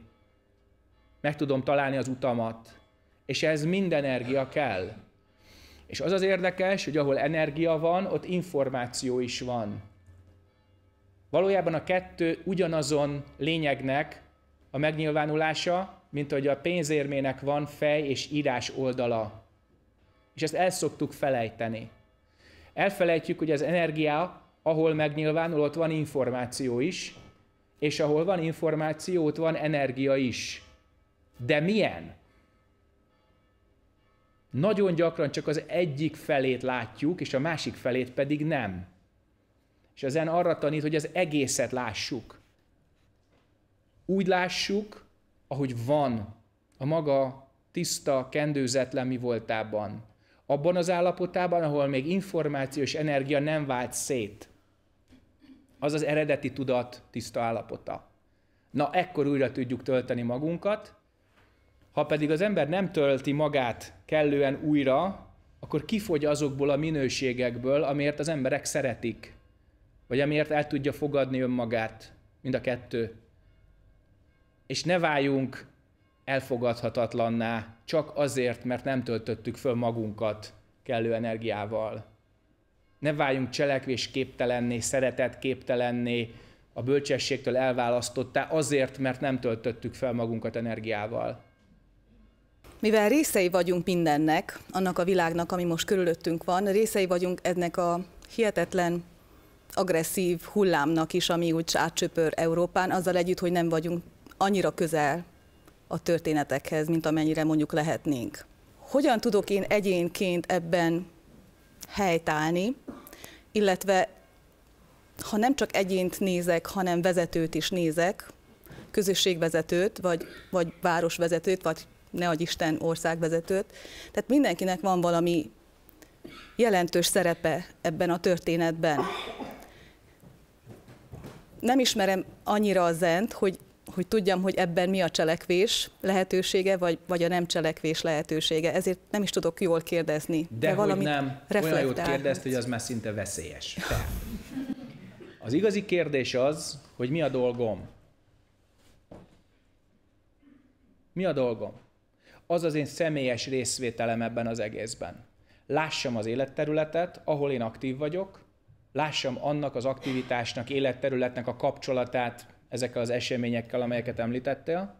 Meg tudom találni az utamat, és ez mind energia kell. És az az érdekes, hogy ahol energia van, ott információ is van. Valójában a kettő ugyanazon lényegnek a megnyilvánulása, mint hogy a pénzérmének van fej és írás oldala. És ezt el szoktuk felejteni. Elfelejtjük, hogy az energia, ahol megnyilvánul, ott van információ is, és ahol van információ, ott van energia is. De milyen? Nagyon gyakran csak az egyik felét látjuk, és a másik felét pedig nem. És ezen arra tanít, hogy az egészet lássuk. Úgy lássuk, ahogy van, a maga tiszta, kendőzetlen mi voltában abban az állapotában, ahol még információ és energia nem vált szét. Az az eredeti tudat tiszta állapota. Na, ekkor újra tudjuk tölteni magunkat, ha pedig az ember nem tölti magát kellően újra, akkor kifogy azokból a minőségekből, amiért az emberek szeretik, vagy amiért el tudja fogadni önmagát, mind a kettő. És ne váljunk elfogadhatatlanná, csak azért, mert nem töltöttük föl magunkat kellő energiával. Ne váljunk cselekvésképtelenné, szeretetképtelenné, a bölcsességtől elválasztottá azért, mert nem töltöttük fel magunkat energiával. Mivel részei vagyunk mindennek, annak a világnak, ami most körülöttünk van, részei vagyunk ennek a hihetetlen agresszív hullámnak is, ami úgy átcsöpör Európán, azzal együtt, hogy nem vagyunk annyira közel a történetekhez, mint amennyire mondjuk lehetnénk. Hogyan tudok én egyénként ebben helytállni, illetve ha nem csak egyént nézek, hanem vezetőt is nézek, közösségvezetőt, vagy, vagy városvezetőt, vagy ne agy Isten országvezetőt. Tehát mindenkinek van valami jelentős szerepe ebben a történetben. Nem ismerem annyira a zent, hogy hogy tudjam, hogy ebben mi a cselekvés lehetősége, vagy, vagy a nem cselekvés lehetősége. Ezért nem is tudok jól kérdezni. De, de valami nem, olyan jót kérdezt, hogy az már szinte veszélyes. De. Az igazi kérdés az, hogy mi a dolgom. Mi a dolgom? Az az én személyes részvételem ebben az egészben. Lássam az életterületet, ahol én aktív vagyok, lássam annak az aktivitásnak, életterületnek a kapcsolatát ezekkel az eseményekkel, amelyeket említettél,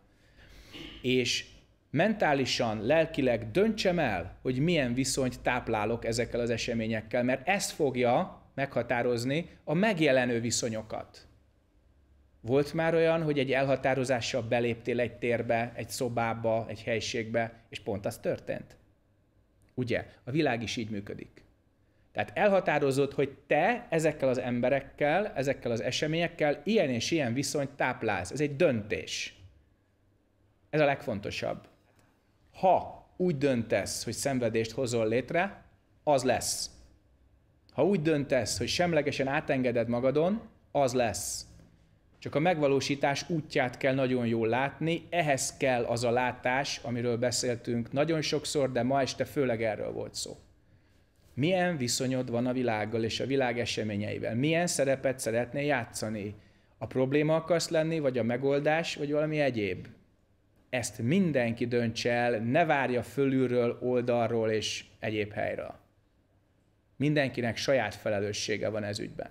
és mentálisan, lelkileg döntsem el, hogy milyen viszonyt táplálok ezekkel az eseményekkel, mert ez fogja meghatározni a megjelenő viszonyokat. Volt már olyan, hogy egy elhatározással beléptél egy térbe, egy szobába, egy helységbe, és pont az történt? Ugye? A világ is így működik. Tehát elhatározod, hogy te ezekkel az emberekkel, ezekkel az eseményekkel ilyen és ilyen viszonyt táplálsz. Ez egy döntés. Ez a legfontosabb. Ha úgy döntesz, hogy szenvedést hozol létre, az lesz. Ha úgy döntesz, hogy semlegesen átengeded magadon, az lesz. Csak a megvalósítás útját kell nagyon jól látni, ehhez kell az a látás, amiről beszéltünk nagyon sokszor, de ma este főleg erről volt szó. Milyen viszonyod van a világgal és a világ eseményeivel? Milyen szerepet szeretnél játszani? A probléma akarsz lenni, vagy a megoldás, vagy valami egyéb? Ezt mindenki dönts el, ne várja fölülről, oldalról és egyéb helyről. Mindenkinek saját felelőssége van ez ügyben.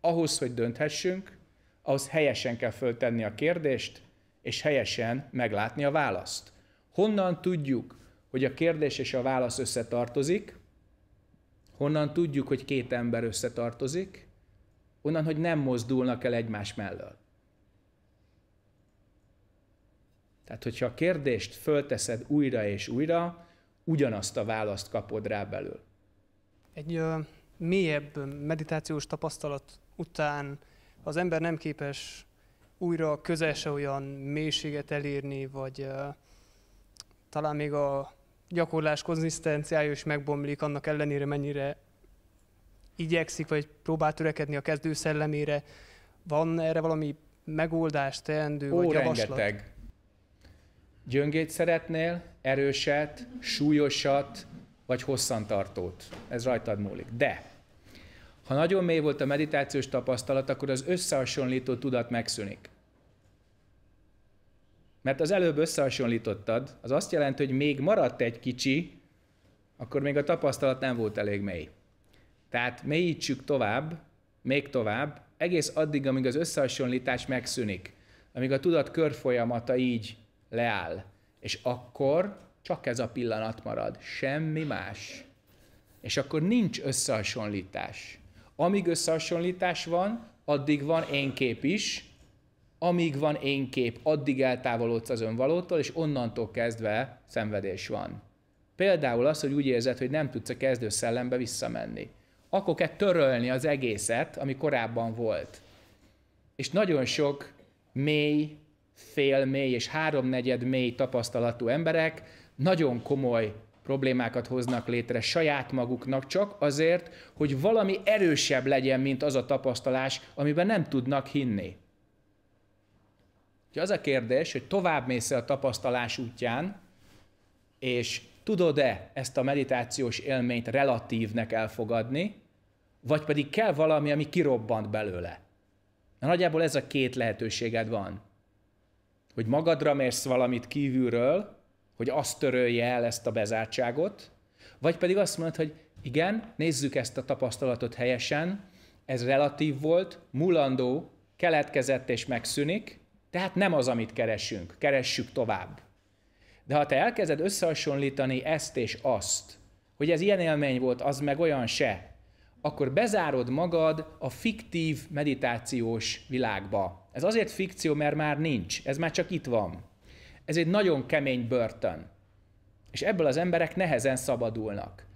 Ahhoz, hogy dönthessünk, ahhoz helyesen kell föltenni a kérdést, és helyesen meglátni a választ. Honnan tudjuk, hogy a kérdés és a válasz összetartozik, honnan tudjuk, hogy két ember összetartozik, onnan, hogy nem mozdulnak el egymás mellől. Tehát, hogyha a kérdést fölteszed újra és újra, ugyanazt a választ kapod rá belül. Egy ö, mélyebb meditációs tapasztalat után az ember nem képes újra közel se olyan mélységet elérni, vagy ö, talán még a gyakorlás konzisztenciája is megbomlik, annak ellenére mennyire igyekszik, vagy próbál törekedni a kezdő szellemére. Van erre valami megoldás, teendő, Ó, vagy javaslat? rengeteg. Gyöngét szeretnél, erőset, súlyosat, vagy hosszantartót. Ez rajtad múlik. De ha nagyon mély volt a meditációs tapasztalat, akkor az összehasonlító tudat megszűnik. Mert az előbb összehasonlítottad, az azt jelenti, hogy még maradt egy kicsi, akkor még a tapasztalat nem volt elég mély. Tehát mélyítsük tovább, még tovább, egész addig, amíg az összehasonlítás megszűnik, amíg a tudat körfolyamata így leáll. És akkor csak ez a pillanat marad, semmi más. És akkor nincs összehasonlítás. Amíg összehasonlítás van, addig van kép is, amíg van én kép, addig eltávolodsz az önvalótól, és onnantól kezdve szenvedés van. Például az, hogy úgy érzed, hogy nem tudsz a kezdő szellembe visszamenni. Akkor kell törölni az egészet, ami korábban volt. És nagyon sok mély, fél mély és háromnegyed mély tapasztalatú emberek nagyon komoly problémákat hoznak létre saját maguknak csak azért, hogy valami erősebb legyen, mint az a tapasztalás, amiben nem tudnak hinni. Úgyhogy az a kérdés, hogy tovább mész a tapasztalás útján, és tudod-e ezt a meditációs élményt relatívnek elfogadni, vagy pedig kell valami, ami kirobbant belőle. Na, nagyjából ez a két lehetőséged van. Hogy magadra mérsz valamit kívülről, hogy azt törölje el ezt a bezártságot, vagy pedig azt mondod, hogy igen, nézzük ezt a tapasztalatot helyesen, ez relatív volt, mulandó, keletkezett és megszűnik, tehát nem az, amit keresünk, keressük tovább. De ha te elkezded összehasonlítani ezt és azt, hogy ez ilyen élmény volt, az meg olyan se, akkor bezárod magad a fiktív meditációs világba. Ez azért fikció, mert már nincs, ez már csak itt van. Ez egy nagyon kemény börtön. És ebből az emberek nehezen szabadulnak.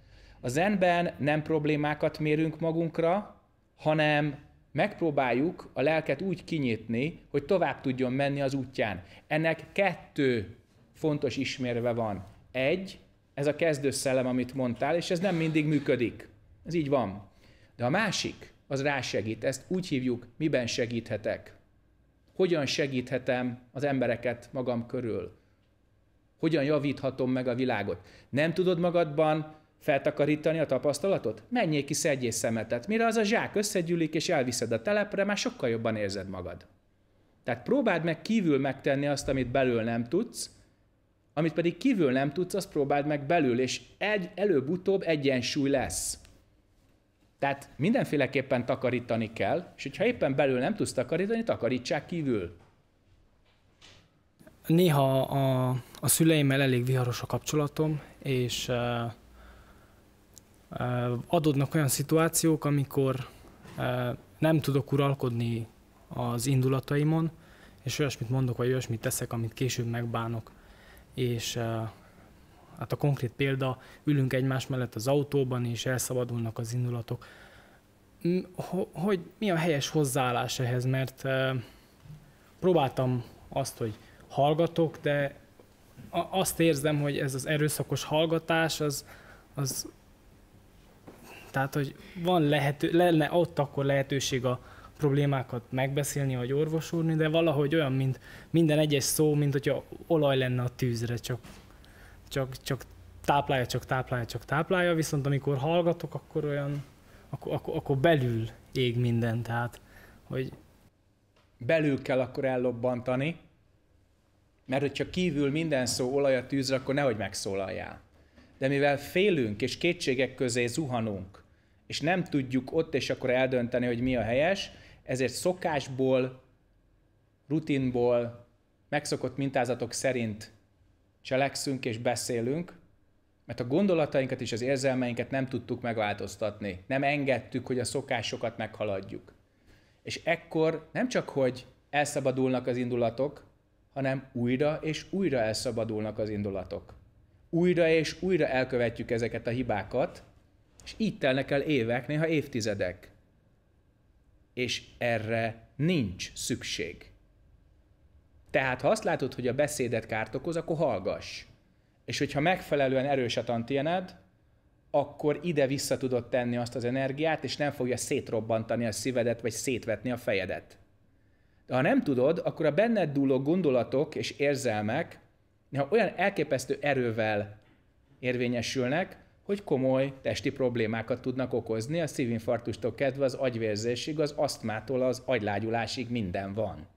A zenben nem problémákat mérünk magunkra, hanem megpróbáljuk a lelket úgy kinyitni, hogy tovább tudjon menni az útján. Ennek kettő fontos ismérve van. Egy, ez a kezdőszellem, amit mondtál, és ez nem mindig működik. Ez így van. De a másik, az rásegít. Ezt úgy hívjuk, miben segíthetek. Hogyan segíthetem az embereket magam körül. Hogyan javíthatom meg a világot. Nem tudod magadban feltakarítani a tapasztalatot? Menjél ki, szedjél szemetet. Mire az a zsák összegyűlik és elviszed a telepre, már sokkal jobban érzed magad. Tehát próbáld meg kívül megtenni azt, amit belül nem tudsz, amit pedig kívül nem tudsz, azt próbáld meg belül, és egy, előbb-utóbb egyensúly lesz. Tehát mindenféleképpen takarítani kell, és hogyha éppen belül nem tudsz takarítani, takarítsák kívül. Néha a, a szüleimmel elég viharos a kapcsolatom, és uh adódnak olyan szituációk, amikor nem tudok uralkodni az indulataimon, és olyasmit mondok, vagy olyasmit teszek, amit később megbánok. És hát a konkrét példa, ülünk egymás mellett az autóban, és elszabadulnak az indulatok. Hogy mi a helyes hozzáállás ehhez, mert próbáltam azt, hogy hallgatok, de azt érzem, hogy ez az erőszakos hallgatás, az, az tehát, hogy van lehető, lenne ott akkor lehetőség a problémákat megbeszélni vagy orvosulni, de valahogy olyan, mint minden egyes szó, mint hogyha olaj lenne a tűzre, csak, csak, csak táplálja, csak táplálja, csak táplálja, viszont amikor hallgatok, akkor olyan, akkor, akkor, akkor belül ég minden, tehát, hogy... Belül kell akkor ellobbantani, mert hogyha kívül minden szó olaj a tűzre, akkor nehogy megszólaljál. De mivel félünk és kétségek közé zuhanunk, és nem tudjuk ott és akkor eldönteni, hogy mi a helyes, ezért szokásból, rutinból, megszokott mintázatok szerint cselekszünk és beszélünk, mert a gondolatainkat és az érzelmeinket nem tudtuk megváltoztatni. Nem engedtük, hogy a szokásokat meghaladjuk. És ekkor nem csak, hogy elszabadulnak az indulatok, hanem újra és újra elszabadulnak az indulatok. Újra és újra elkövetjük ezeket a hibákat, és így telnek el évek, néha évtizedek. És erre nincs szükség. Tehát ha azt látod, hogy a beszédet kárt okoz, akkor hallgass. És hogyha megfelelően erős a tantiened, akkor ide vissza tudod tenni azt az energiát, és nem fogja szétrobbantani a szívedet, vagy szétvetni a fejedet. De ha nem tudod, akkor a benned dúló gondolatok és érzelmek ha olyan elképesztő erővel érvényesülnek, hogy komoly testi problémákat tudnak okozni, a szívinfarktustól kezdve az agyvérzésig, az asztmától az agylágyulásig minden van.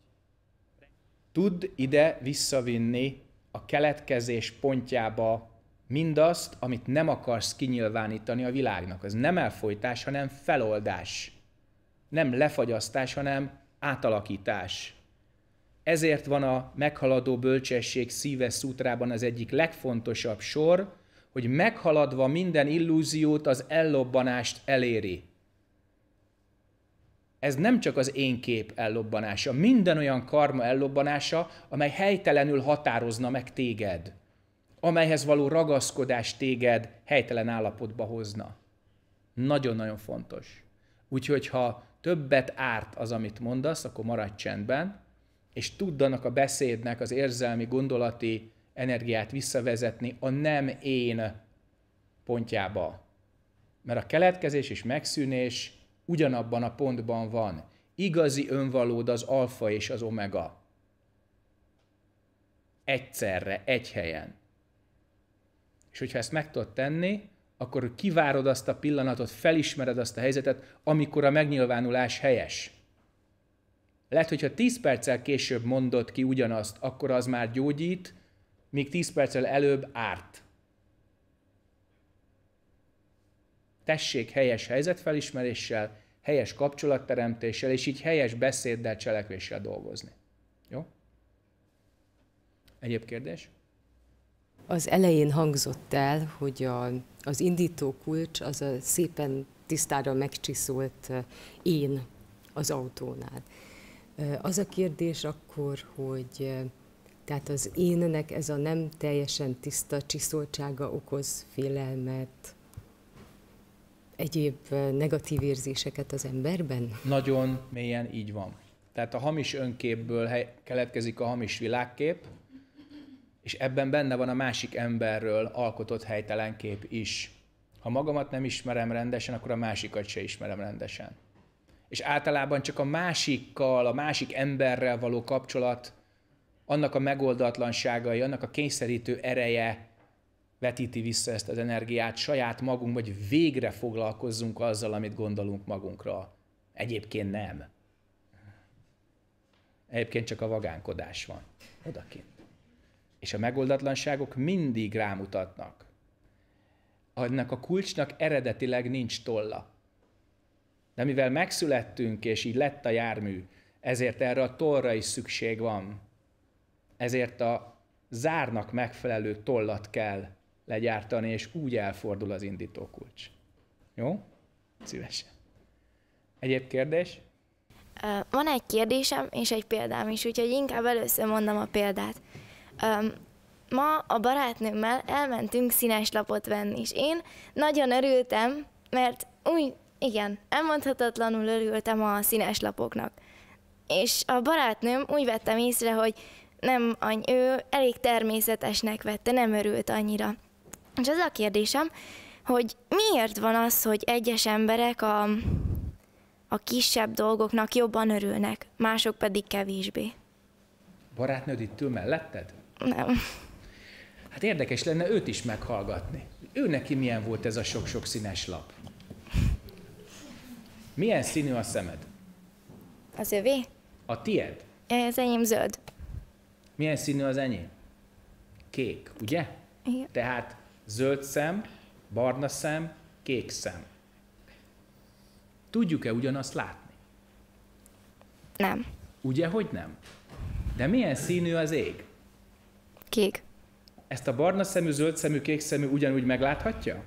Tud ide visszavinni a keletkezés pontjába mindazt, amit nem akarsz kinyilvánítani a világnak. Ez nem elfolytás, hanem feloldás. Nem lefagyasztás, hanem átalakítás. Ezért van a meghaladó bölcsesség szíves szútrában az egyik legfontosabb sor, hogy meghaladva minden illúziót az ellobbanást eléri. Ez nem csak az én kép ellobbanása, minden olyan karma ellobbanása, amely helytelenül határozna meg téged, amelyhez való ragaszkodás téged helytelen állapotba hozna. Nagyon-nagyon fontos. Úgyhogy ha többet árt az, amit mondasz, akkor maradj csendben, és tudd annak a beszédnek az érzelmi, gondolati energiát visszavezetni a nem én pontjába. Mert a keletkezés és megszűnés ugyanabban a pontban van. Igazi önvalód az alfa és az omega. Egyszerre, egy helyen. És hogyha ezt meg tudod tenni, akkor kivárod azt a pillanatot, felismered azt a helyzetet, amikor a megnyilvánulás helyes. Lehet, hogyha 10 perccel később mondod ki ugyanazt, akkor az már gyógyít, míg 10 perccel előbb árt. Tessék helyes helyzetfelismeréssel, helyes kapcsolatteremtéssel, és így helyes beszéddel, cselekvéssel dolgozni. Jó? Egyéb kérdés? Az elején hangzott el, hogy a, az indító kulcs az a szépen tisztára megcsiszolt én az autónál. Az a kérdés akkor, hogy tehát az énnek ez a nem teljesen tiszta csiszoltsága okoz félelmet, egyéb negatív érzéseket az emberben? Nagyon mélyen így van. Tehát a hamis önképből keletkezik a hamis világkép, és ebben benne van a másik emberről alkotott helytelen kép is. Ha magamat nem ismerem rendesen, akkor a másikat se ismerem rendesen. És általában csak a másikkal, a másik emberrel való kapcsolat annak a megoldatlanságai, annak a kényszerítő ereje vetíti vissza ezt az energiát saját magunk, vagy végre foglalkozzunk azzal, amit gondolunk magunkra. Egyébként nem. Egyébként csak a vagánkodás van odakint. És a megoldatlanságok mindig rámutatnak. Annak a kulcsnak eredetileg nincs tolla. De mivel megszülettünk, és így lett a jármű, ezért erre a torra is szükség van, ezért a zárnak megfelelő tollat kell legyártani, és úgy elfordul az indítókulcs. Jó? Szívesen. Egyéb kérdés? Van egy kérdésem és egy példám is, úgyhogy inkább először mondom a példát. Ma a barátnőmmel elmentünk színes lapot venni, és én nagyon örültem, mert úgy, igen, elmondhatatlanul örültem a színes lapoknak. És a barátnőm úgy vettem észre, hogy nem, any, ő elég természetesnek vette, nem örült annyira. És az a kérdésem, hogy miért van az, hogy egyes emberek a, a kisebb dolgoknak jobban örülnek, mások pedig kevésbé? Barátnőd itt ül melletted? Nem. Hát érdekes lenne őt is meghallgatni. Ő neki milyen volt ez a sok-sok színes lap? Milyen színű a szemed? Az övé? A tied? Ez enyém zöld. Milyen színű az enyém? Kék, ugye? Igen. Tehát zöld szem, barna szem, kék szem. Tudjuk-e ugyanazt látni? Nem. Ugye, hogy nem? De milyen színű az ég? Kék. Ezt a barna szemű, zöld szemű, kék szemű ugyanúgy megláthatja?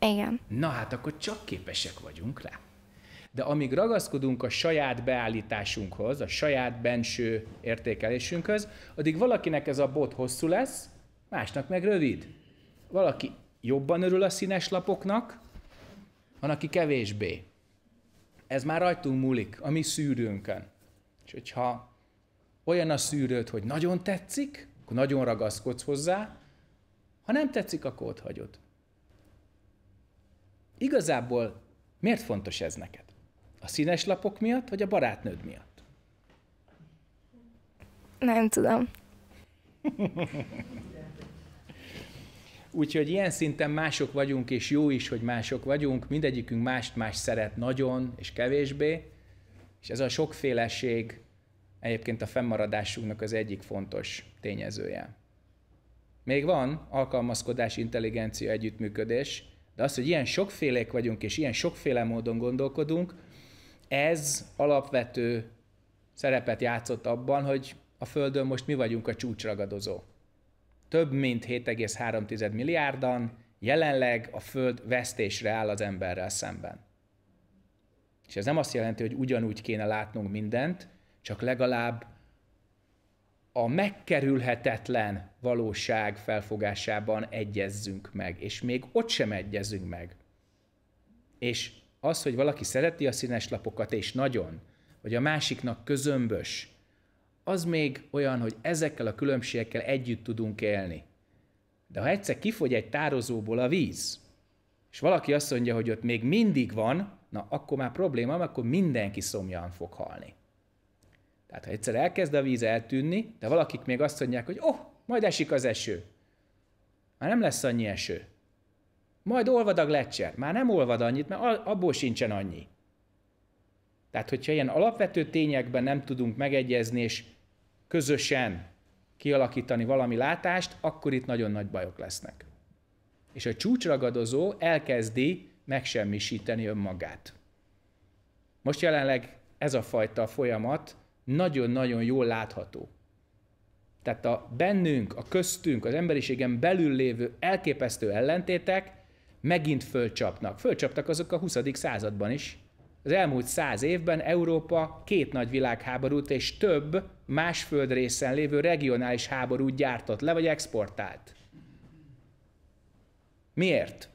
Igen. Na hát akkor csak képesek vagyunk rá. De amíg ragaszkodunk a saját beállításunkhoz, a saját benső értékelésünkhöz, addig valakinek ez a bot hosszú lesz, másnak meg rövid. Valaki jobban örül a színes lapoknak, van, aki kevésbé. Ez már rajtunk múlik, a mi szűrőnkön. És hogyha olyan a szűrőd, hogy nagyon tetszik, akkor nagyon ragaszkodsz hozzá, ha nem tetszik, akkor ott hagyod. Igazából miért fontos ez neked? A színes lapok miatt, vagy a barátnőd miatt? Nem tudom. Úgyhogy ilyen szinten mások vagyunk, és jó is, hogy mások vagyunk, mindegyikünk mást más szeret nagyon és kevésbé, és ez a sokféleség egyébként a fennmaradásunknak az egyik fontos tényezője. Még van alkalmazkodás, intelligencia, együttműködés, de az, hogy ilyen sokfélék vagyunk, és ilyen sokféle módon gondolkodunk, ez alapvető szerepet játszott abban, hogy a Földön most mi vagyunk a csúcsragadozó. Több mint 7,3 milliárdan jelenleg a Föld vesztésre áll az emberrel szemben. És ez nem azt jelenti, hogy ugyanúgy kéne látnunk mindent, csak legalább a megkerülhetetlen valóság felfogásában egyezzünk meg, és még ott sem egyezzünk meg. És az, hogy valaki szereti a színes lapokat, és nagyon, vagy a másiknak közömbös, az még olyan, hogy ezekkel a különbségekkel együtt tudunk élni. De ha egyszer kifogy egy tározóból a víz, és valaki azt mondja, hogy ott még mindig van, na akkor már probléma, akkor mindenki szomjan fog halni. Tehát ha egyszer elkezd a víz eltűnni, de valakik még azt mondják, hogy oh, majd esik az eső. Már nem lesz annyi eső. Majd olvad a Gletscher. Már nem olvad annyit, mert abból sincsen annyi. Tehát, hogyha ilyen alapvető tényekben nem tudunk megegyezni, és közösen kialakítani valami látást, akkor itt nagyon nagy bajok lesznek. És a csúcsragadozó elkezdi megsemmisíteni önmagát. Most jelenleg ez a fajta folyamat nagyon-nagyon jól látható. Tehát a bennünk, a köztünk, az emberiségen belül lévő elképesztő ellentétek megint fölcsapnak. Fölcsaptak azok a 20. században is. Az elmúlt száz évben Európa két nagy világháborút és több más földrészen lévő regionális háborút gyártott le, vagy exportált. Miért?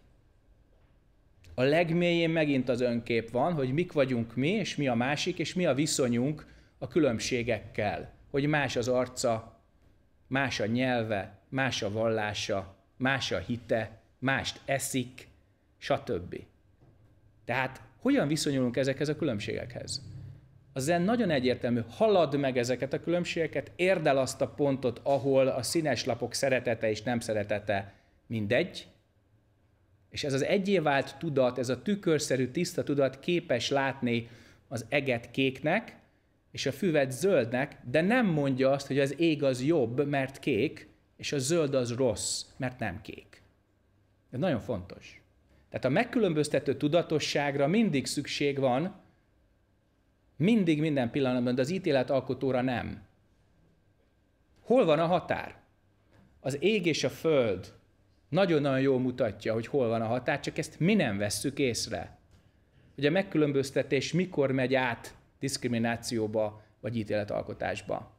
A legmélyén megint az önkép van, hogy mik vagyunk mi, és mi a másik, és mi a viszonyunk a különbségekkel. Hogy más az arca, más a nyelve, más a vallása, más a hite, mást eszik, stb. Tehát hogyan viszonyulunk ezekhez a különbségekhez? A zen nagyon egyértelmű, halad meg ezeket a különbségeket, érdel azt a pontot, ahol a színes lapok szeretete és nem szeretete mindegy, és ez az egyévált tudat, ez a tükörszerű tiszta tudat képes látni az eget kéknek, és a füvet zöldnek, de nem mondja azt, hogy az ég az jobb, mert kék, és a zöld az rossz, mert nem kék. Ez nagyon fontos. Tehát a megkülönböztető tudatosságra mindig szükség van, mindig, minden pillanatban, de az ítélet alkotóra nem. Hol van a határ? Az ég és a föld nagyon-nagyon jól mutatja, hogy hol van a határ, csak ezt mi nem vesszük észre. Hogy a megkülönböztetés mikor megy át diszkriminációba vagy ítéletalkotásba.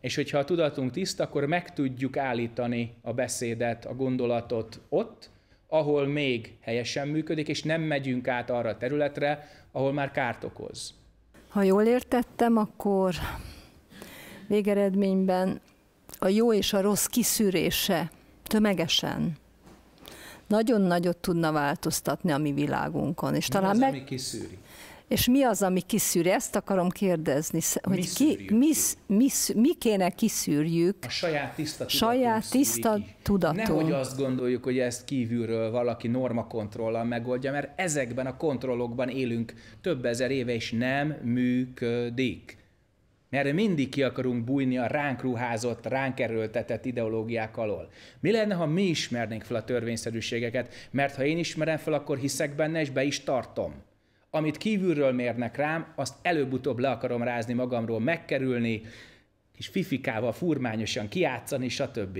És hogyha a tudatunk tiszta, akkor meg tudjuk állítani a beszédet, a gondolatot ott, ahol még helyesen működik, és nem megyünk át arra a területre, ahol már kárt okoz. Ha jól értettem, akkor végeredményben a jó és a rossz kiszűrése tömegesen nagyon nagyot tudna változtatni a mi világunkon. És Mi talán az, meg... ami kiszűri? És mi az, ami kiszűri? Ezt akarom kérdezni, hogy mi, ki, mi, mi, mi kéne kiszűrjük? A saját tiszta Saját tiszta tudatunk. Nehogy azt gondoljuk, hogy ezt kívülről valaki normakontrollal megoldja, mert ezekben a kontrollokban élünk több ezer éve, és nem működik. Mert mindig ki akarunk bújni a ránk ruházott, ránk erőltetett ideológiák alól. Mi lenne, ha mi ismernénk fel a törvényszerűségeket? Mert ha én ismerem fel, akkor hiszek benne, és be is tartom amit kívülről mérnek rám, azt előbb-utóbb le akarom rázni magamról, megkerülni, és fifikával, furmányosan kiátszani, stb.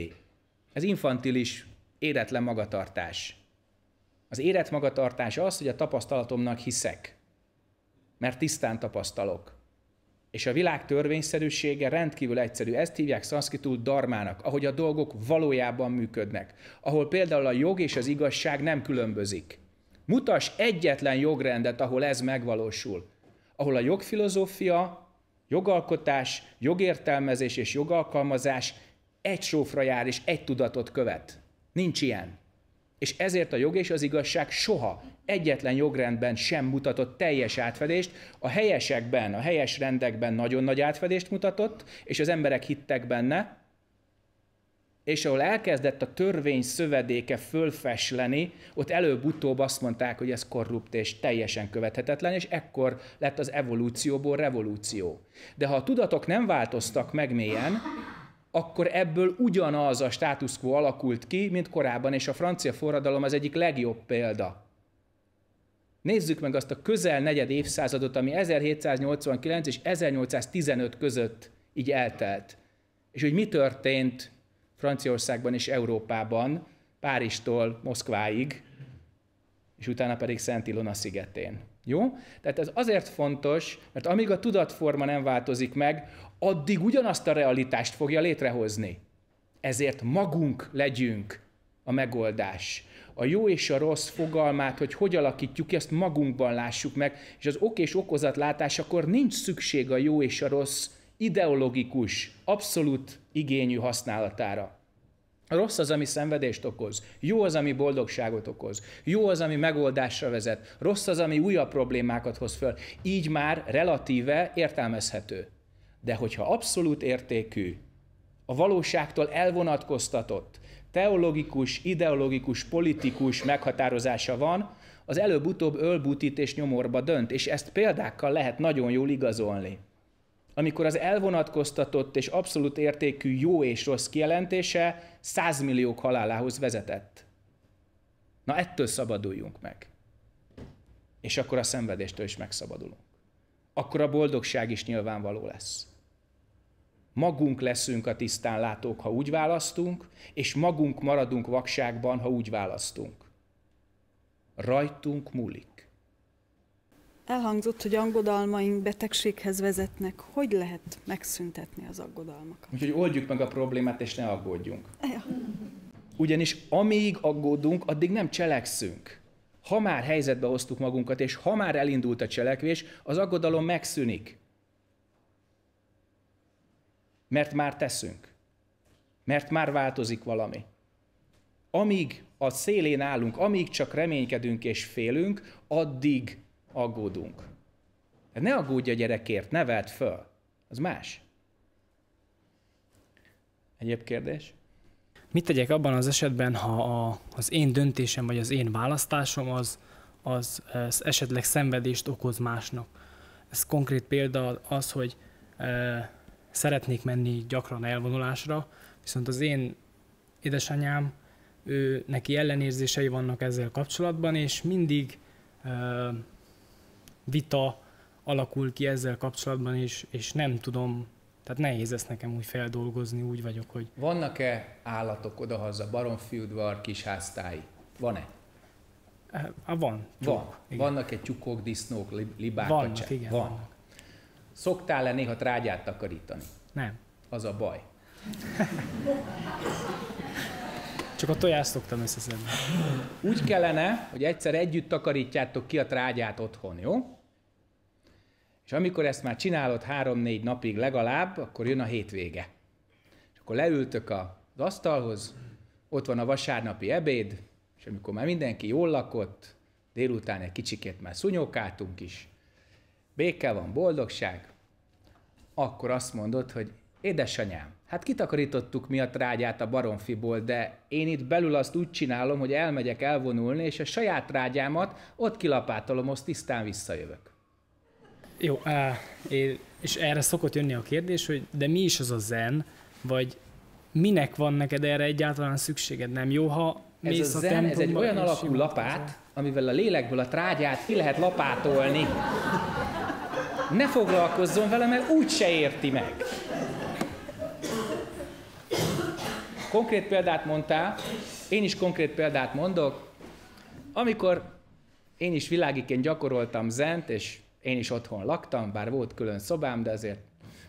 Ez infantilis, éretlen magatartás. Az érett magatartás az, hogy a tapasztalatomnak hiszek, mert tisztán tapasztalok. És a világ törvényszerűsége rendkívül egyszerű. Ezt hívják szanszkitul darmának, ahogy a dolgok valójában működnek. Ahol például a jog és az igazság nem különbözik. Mutas egyetlen jogrendet, ahol ez megvalósul. Ahol a jogfilozófia, jogalkotás, jogértelmezés és jogalkalmazás egy sófra jár és egy tudatot követ. Nincs ilyen. És ezért a jog és az igazság soha egyetlen jogrendben sem mutatott teljes átfedést, a helyesekben, a helyes rendekben nagyon nagy átfedést mutatott, és az emberek hittek benne, és ahol elkezdett a törvény szövedéke fölfesleni, ott előbb-utóbb azt mondták, hogy ez korrupt és teljesen követhetetlen, és ekkor lett az evolúcióból revolúció. De ha a tudatok nem változtak meg mélyen, akkor ebből ugyanaz a status quo alakult ki, mint korábban, és a francia forradalom az egyik legjobb példa. Nézzük meg azt a közel negyed évszázadot, ami 1789 és 1815 között így eltelt. És hogy mi történt Franciaországban és Európában, Párizstól Moszkváig, és utána pedig Szent Ilona szigetén. Jó? Tehát ez azért fontos, mert amíg a tudatforma nem változik meg, addig ugyanazt a realitást fogja létrehozni. Ezért magunk legyünk a megoldás. A jó és a rossz fogalmát, hogy hogy alakítjuk ki, magunkban lássuk meg, és az ok és okozat látás, akkor nincs szükség a jó és a rossz ideologikus, abszolút igényű használatára. Rossz az, ami szenvedést okoz, jó az, ami boldogságot okoz, jó az, ami megoldásra vezet, rossz az, ami újabb problémákat hoz föl. Így már relatíve értelmezhető. De hogyha abszolút értékű, a valóságtól elvonatkoztatott, teologikus, ideológikus, politikus meghatározása van, az előbb-utóbb ölbutít és nyomorba dönt, és ezt példákkal lehet nagyon jól igazolni amikor az elvonatkoztatott és abszolút értékű jó és rossz kijelentése százmilliók halálához vezetett. Na ettől szabaduljunk meg. És akkor a szenvedéstől is megszabadulunk. Akkor a boldogság is nyilvánvaló lesz. Magunk leszünk a tisztán látók, ha úgy választunk, és magunk maradunk vakságban, ha úgy választunk. Rajtunk múlik. Elhangzott, hogy aggodalmaink betegséghez vezetnek. Hogy lehet megszüntetni az aggodalmakat? Úgyhogy oldjuk meg a problémát, és ne aggódjunk. Ja. Ugyanis amíg aggódunk, addig nem cselekszünk. Ha már helyzetbe hoztuk magunkat, és ha már elindult a cselekvés, az aggodalom megszűnik. Mert már teszünk. Mert már változik valami. Amíg a szélén állunk, amíg csak reménykedünk és félünk, addig aggódunk. Hát ne aggódj a gyerekért, ne vedd föl. Az más. Egyéb kérdés? Mit tegyek abban az esetben, ha a, az én döntésem vagy az én választásom az, az, az esetleg szenvedést okoz másnak? Ez konkrét példa az, hogy e, szeretnék menni gyakran elvonulásra, viszont az én édesanyám, ő, neki ellenérzései vannak ezzel kapcsolatban, és mindig e, vita alakul ki ezzel kapcsolatban, és, és nem tudom, tehát nehéz ezt nekem úgy feldolgozni, úgy vagyok, hogy... Vannak-e állatok odahaza, baromfiúdvar, kisháztái? Van-e? Há, van. Tyúk. Van. Igen. Vannak-e tyukok, disznók, libák? Vannak, cse? igen. Van. Vannak. Szoktál-e néha trágyát takarítani? Nem. Az a baj. Csak a tojást szoktam összeszedni. Úgy kellene, hogy egyszer együtt takarítjátok ki a trágyát otthon, jó? És amikor ezt már csinálod három-négy napig legalább, akkor jön a hétvége. És akkor leültök az asztalhoz, ott van a vasárnapi ebéd, és amikor már mindenki jól lakott, délután egy kicsikét már szunyókáltunk is, béke van, boldogság, akkor azt mondod, hogy édesanyám, hát kitakarítottuk mi a trágyát a baromfiból, de én itt belül azt úgy csinálom, hogy elmegyek elvonulni, és a saját trágyámat ott kilapátolom, azt tisztán visszajövök. Jó, és erre szokott jönni a kérdés, hogy de mi is az a zen, vagy minek van neked erre egyáltalán szükséged? Nem jó, ha ez a, a zen, ez egy olyan alakú lapát, amivel a lélekből a trágyát ki lehet lapátolni. Ne foglalkozzon vele, mert úgy se érti meg. Konkrét példát mondtál, én is konkrét példát mondok. Amikor én is világiként gyakoroltam zent, és én is otthon laktam, bár volt külön szobám, de azért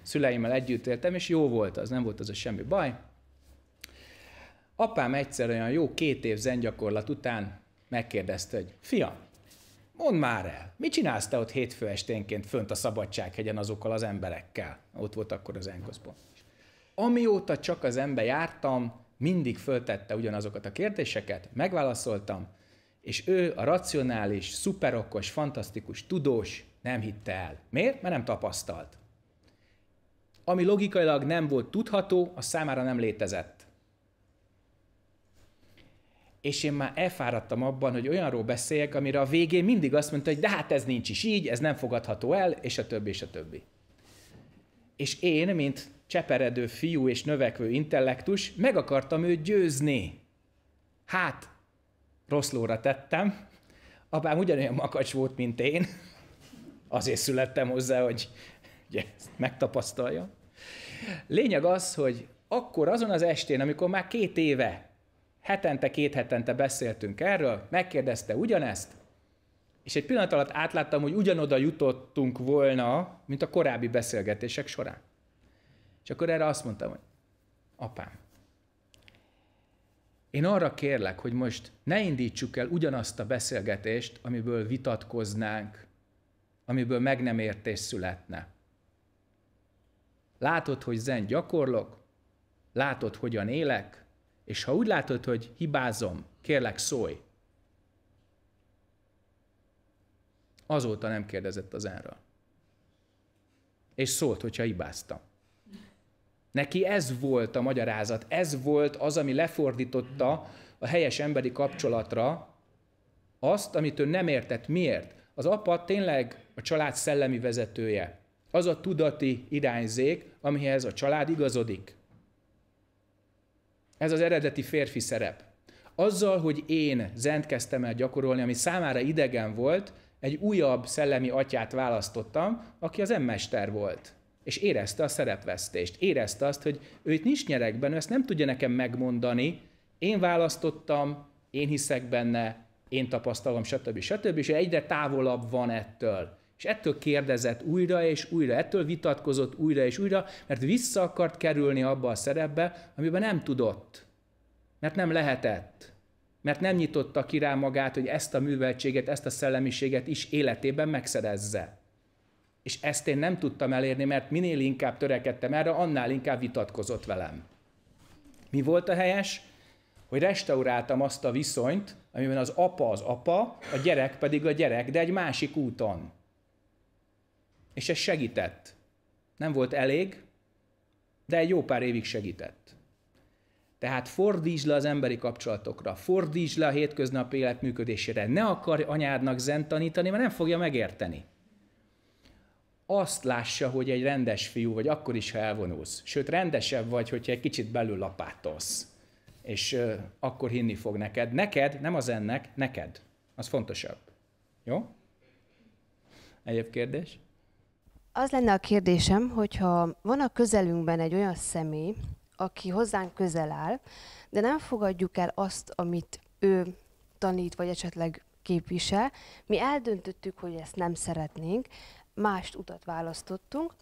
szüleimmel együtt éltem, és jó volt az, nem volt az a semmi baj. Apám egyszer olyan jó két év zengyakorlat után megkérdezte, hogy fiam, mondd már el, mit csinálsz te ott hétfő esténként fönt a Szabadsághegyen azokkal az emberekkel? Ott volt akkor az enközpont. Amióta csak az ember jártam, mindig föltette ugyanazokat a kérdéseket, megválaszoltam, és ő a racionális, szuperokos, fantasztikus tudós nem hitte el. Miért? Mert nem tapasztalt. Ami logikailag nem volt tudható, az számára nem létezett. És én már elfáradtam abban, hogy olyanról beszéljek, amire a végén mindig azt mondta, hogy de hát ez nincs is így, ez nem fogadható el, és a többi, és a többi. És én, mint cseperedő fiú és növekvő intellektus, meg akartam őt győzni. Hát, rosszlóra tettem, apám ugyanolyan makacs volt, mint én, azért születtem hozzá, hogy ugye, megtapasztalja. Lényeg az, hogy akkor azon az estén, amikor már két éve, hetente, két hetente beszéltünk erről, megkérdezte ugyanezt, és egy pillanat alatt átláttam, hogy ugyanoda jutottunk volna, mint a korábbi beszélgetések során. És akkor erre azt mondtam, hogy apám, én arra kérlek, hogy most ne indítsuk el ugyanazt a beszélgetést, amiből vitatkoznánk, amiből meg nem értés születne. Látod, hogy zen gyakorlok, látod, hogyan élek, és ha úgy látod, hogy hibázom, kérlek szólj. Azóta nem kérdezett az enről. És szólt, hogyha hibáztam. Neki ez volt a magyarázat, ez volt az, ami lefordította a helyes emberi kapcsolatra azt, amit ő nem értett. Miért? Az apa tényleg a család szellemi vezetője. Az a tudati irányzék, amihez a család igazodik. Ez az eredeti férfi szerep. Azzal, hogy én zent kezdtem el gyakorolni, ami számára idegen volt, egy újabb szellemi atyát választottam, aki az emmester volt. És érezte a szerepvesztést. Érezte azt, hogy őt nincs nyerekben, ő ezt nem tudja nekem megmondani. Én választottam, én hiszek benne, én tapasztalom, stb. stb. És egyre távolabb van ettől. És ettől kérdezett újra és újra, ettől vitatkozott újra és újra, mert vissza akart kerülni abba a szerepbe, amiben nem tudott. Mert nem lehetett. Mert nem nyitotta ki rá magát, hogy ezt a műveltséget, ezt a szellemiséget is életében megszerezze. És ezt én nem tudtam elérni, mert minél inkább törekedtem erre, annál inkább vitatkozott velem. Mi volt a helyes? Hogy restauráltam azt a viszonyt, amiben az apa az apa, a gyerek pedig a gyerek, de egy másik úton. És ez segített. Nem volt elég, de egy jó pár évig segített. Tehát fordítsd le az emberi kapcsolatokra, fordítsd le a hétköznapi élet működésére. Ne akarj anyádnak zen tanítani, mert nem fogja megérteni. Azt lássa, hogy egy rendes fiú vagy akkor is, ha elvonulsz. Sőt, rendesebb vagy, hogyha egy kicsit belül lapátolsz és akkor hinni fog neked. Neked, nem az ennek, neked. Az fontosabb. Jó? Egyéb kérdés? Az lenne a kérdésem, hogyha van a közelünkben egy olyan személy, aki hozzánk közel áll, de nem fogadjuk el azt, amit ő tanít, vagy esetleg képvisel. Mi eldöntöttük, hogy ezt nem szeretnénk, mást utat választottunk,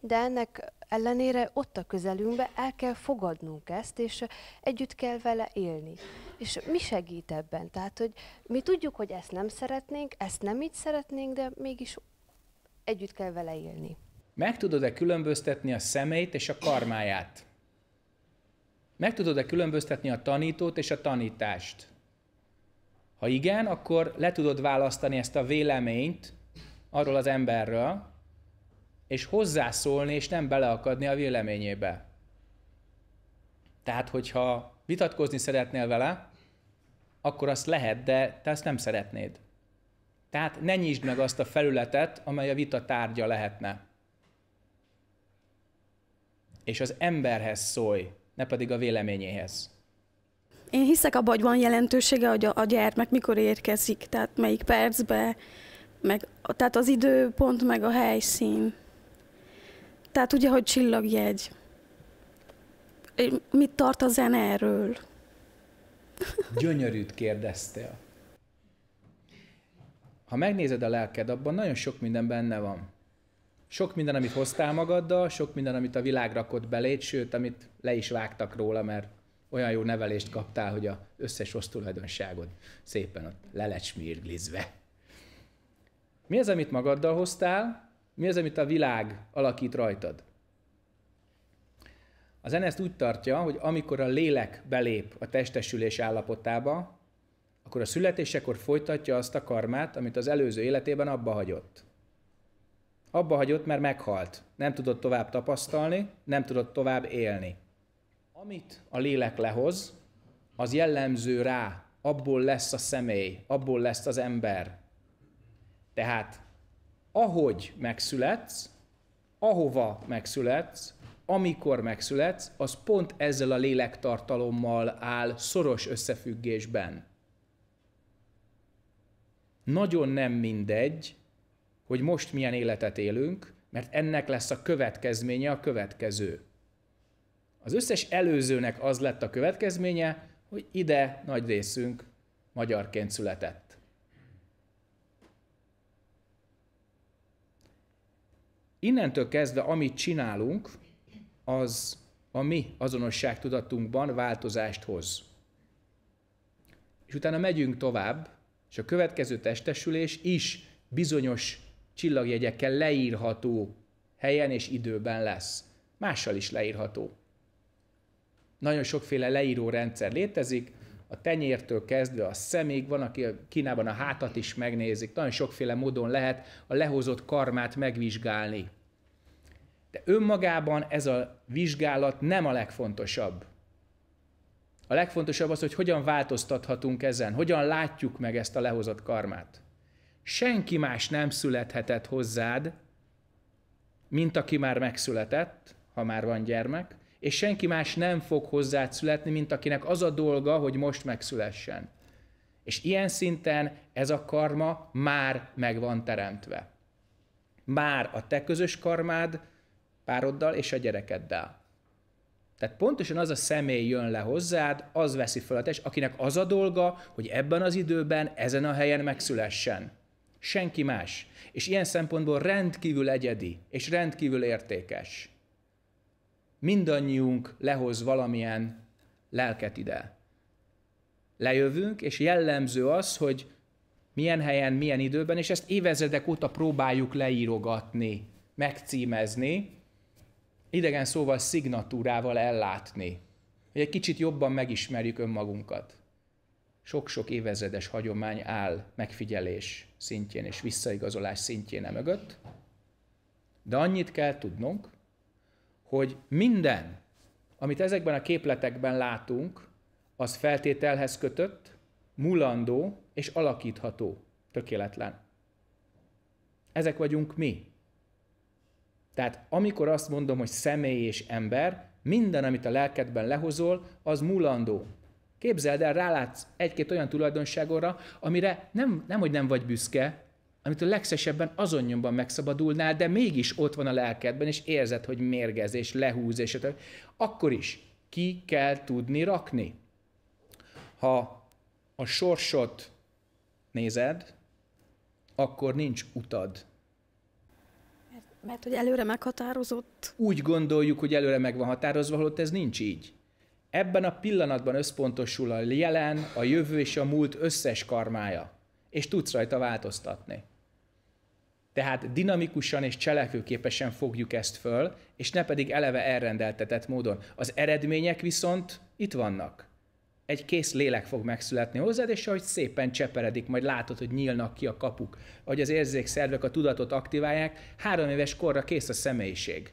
de ennek ellenére ott a közelünkbe el kell fogadnunk ezt, és együtt kell vele élni. És mi segít ebben? Tehát, hogy mi tudjuk, hogy ezt nem szeretnénk, ezt nem így szeretnénk, de mégis együtt kell vele élni. Meg tudod-e különböztetni a szemeit és a karmáját? Meg tudod-e különböztetni a tanítót és a tanítást? Ha igen, akkor le tudod választani ezt a véleményt arról az emberről, és hozzászólni, és nem beleakadni a véleményébe. Tehát, hogyha vitatkozni szeretnél vele, akkor azt lehet, de te azt nem szeretnéd. Tehát ne nyisd meg azt a felületet, amely a vita tárgya lehetne. És az emberhez szólj, ne pedig a véleményéhez. Én hiszek abban, hogy van jelentősége, hogy a, a gyermek mikor érkezik, tehát melyik percbe, meg, tehát az időpont, meg a helyszín. Tehát ugye, hogy csillagjegy. Mit tart a zene erről? Gyönyörűt kérdeztél. Ha megnézed a lelked, abban nagyon sok minden benne van. Sok minden, amit hoztál magaddal, sok minden, amit a világ rakott beléd, sőt, amit le is vágtak róla, mert olyan jó nevelést kaptál, hogy a összes rossz tulajdonságod szépen ott lelecsmírglizve. Mi az, amit magaddal hoztál, mi az, amit a világ alakít rajtad? Az zene ezt úgy tartja, hogy amikor a lélek belép a testesülés állapotába, akkor a születésekor folytatja azt a karmát, amit az előző életében abba hagyott. Abba hagyott, mert meghalt. Nem tudott tovább tapasztalni, nem tudott tovább élni. Amit a lélek lehoz, az jellemző rá, abból lesz a személy, abból lesz az ember. Tehát ahogy megszületsz, ahova megszületsz, amikor megszületsz, az pont ezzel a lélektartalommal áll szoros összefüggésben. Nagyon nem mindegy, hogy most milyen életet élünk, mert ennek lesz a következménye a következő. Az összes előzőnek az lett a következménye, hogy ide nagy részünk magyarként született. innentől kezdve, amit csinálunk, az a mi azonosságtudatunkban változást hoz. És utána megyünk tovább, és a következő testesülés is bizonyos csillagjegyekkel leírható helyen és időben lesz. Mással is leírható. Nagyon sokféle leíró rendszer létezik, a tenyértől kezdve a szemig, van, aki Kínában a hátat is megnézik, nagyon sokféle módon lehet a lehozott karmát megvizsgálni. De önmagában ez a vizsgálat nem a legfontosabb. A legfontosabb az, hogy hogyan változtathatunk ezen, hogyan látjuk meg ezt a lehozott karmát. Senki más nem születhetett hozzád, mint aki már megszületett, ha már van gyermek, és senki más nem fog hozzá születni, mint akinek az a dolga, hogy most megszülessen. És ilyen szinten ez a karma már meg van teremtve. Már a te közös karmád pároddal és a gyerekeddel. Tehát pontosan az a személy jön le hozzád, az veszi fel a test, akinek az a dolga, hogy ebben az időben, ezen a helyen megszülessen. Senki más. És ilyen szempontból rendkívül egyedi, és rendkívül értékes mindannyiunk lehoz valamilyen lelket ide. Lejövünk, és jellemző az, hogy milyen helyen, milyen időben, és ezt évezredek óta próbáljuk leírogatni, megcímezni, idegen szóval szignatúrával ellátni, hogy egy kicsit jobban megismerjük önmagunkat. Sok-sok évezredes hagyomány áll megfigyelés szintjén és visszaigazolás szintjén e mögött, de annyit kell tudnunk, hogy minden, amit ezekben a képletekben látunk, az feltételhez kötött, mulandó és alakítható, tökéletlen. Ezek vagyunk mi. Tehát amikor azt mondom, hogy személy és ember, minden, amit a lelkedben lehozol, az mulandó. Képzeld el, rálátsz egy-két olyan tulajdonságorra, amire nem, nem, hogy nem vagy büszke, amitől legszesebben azonnyomban megszabadulnál, de mégis ott van a lelkedben, és érzed, hogy mérgezés, lehúzás, akkor is ki kell tudni rakni. Ha a sorsot nézed, akkor nincs utad. Mert, mert hogy előre meghatározott? Úgy gondoljuk, hogy előre meg van határozva, holott ez nincs így. Ebben a pillanatban összpontosul a jelen, a jövő és a múlt összes karmája, és tudsz rajta változtatni. Tehát dinamikusan és cselekvőképesen fogjuk ezt föl, és ne pedig eleve elrendeltetett módon. Az eredmények viszont itt vannak. Egy kész lélek fog megszületni hozzád, és ahogy szépen cseperedik, majd látod, hogy nyílnak ki a kapuk, hogy az érzékszervek a tudatot aktiválják, három éves korra kész a személyiség.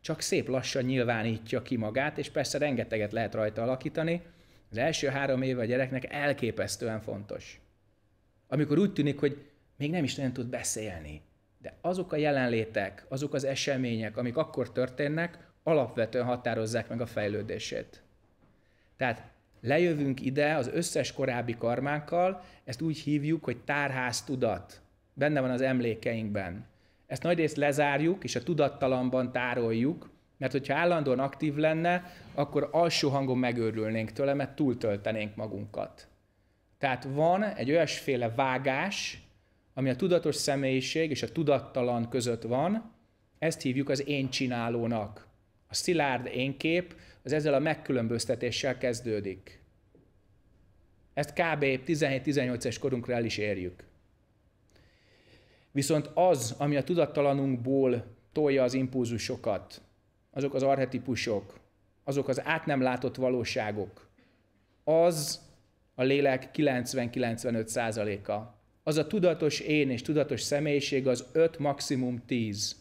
Csak szép lassan nyilvánítja ki magát, és persze rengeteget lehet rajta alakítani. Az első három éve a gyereknek elképesztően fontos. Amikor úgy tűnik, hogy még nem is nagyon tud beszélni. De azok a jelenlétek, azok az események, amik akkor történnek, alapvetően határozzák meg a fejlődését. Tehát lejövünk ide az összes korábbi karmánkkal, ezt úgy hívjuk, hogy tárház tudat. Benne van az emlékeinkben. Ezt nagyrészt lezárjuk, és a tudattalamban tároljuk, mert hogyha állandóan aktív lenne, akkor alsó hangon megőrülnénk tőle, mert túltöltenénk magunkat. Tehát van egy olyasféle vágás, ami a tudatos személyiség és a tudattalan között van, ezt hívjuk az én csinálónak. A szilárd kép, az ezzel a megkülönböztetéssel kezdődik. Ezt kb. 17-18-es korunkra el is érjük. Viszont az, ami a tudattalanunkból tolja az impulzusokat, azok az arhetipusok, azok az át nem látott valóságok, az a lélek 90-95 százaléka az a tudatos én és tudatos személyiség az 5, maximum 10.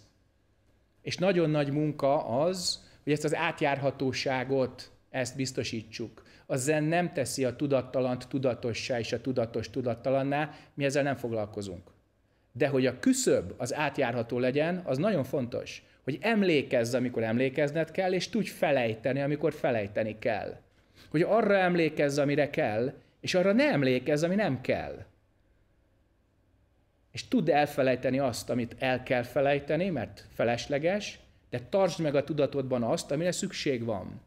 És nagyon nagy munka az, hogy ezt az átjárhatóságot, ezt biztosítsuk. A zen nem teszi a tudattalant tudatossá és a tudatos tudattalanná, mi ezzel nem foglalkozunk. De hogy a küszöb az átjárható legyen, az nagyon fontos. Hogy emlékezz, amikor emlékezned kell, és tudj felejteni, amikor felejteni kell. Hogy arra emlékezz, amire kell, és arra ne emlékezz, ami nem kell és tudd elfelejteni azt, amit el kell felejteni, mert felesleges, de tartsd meg a tudatodban azt, amire szükség van.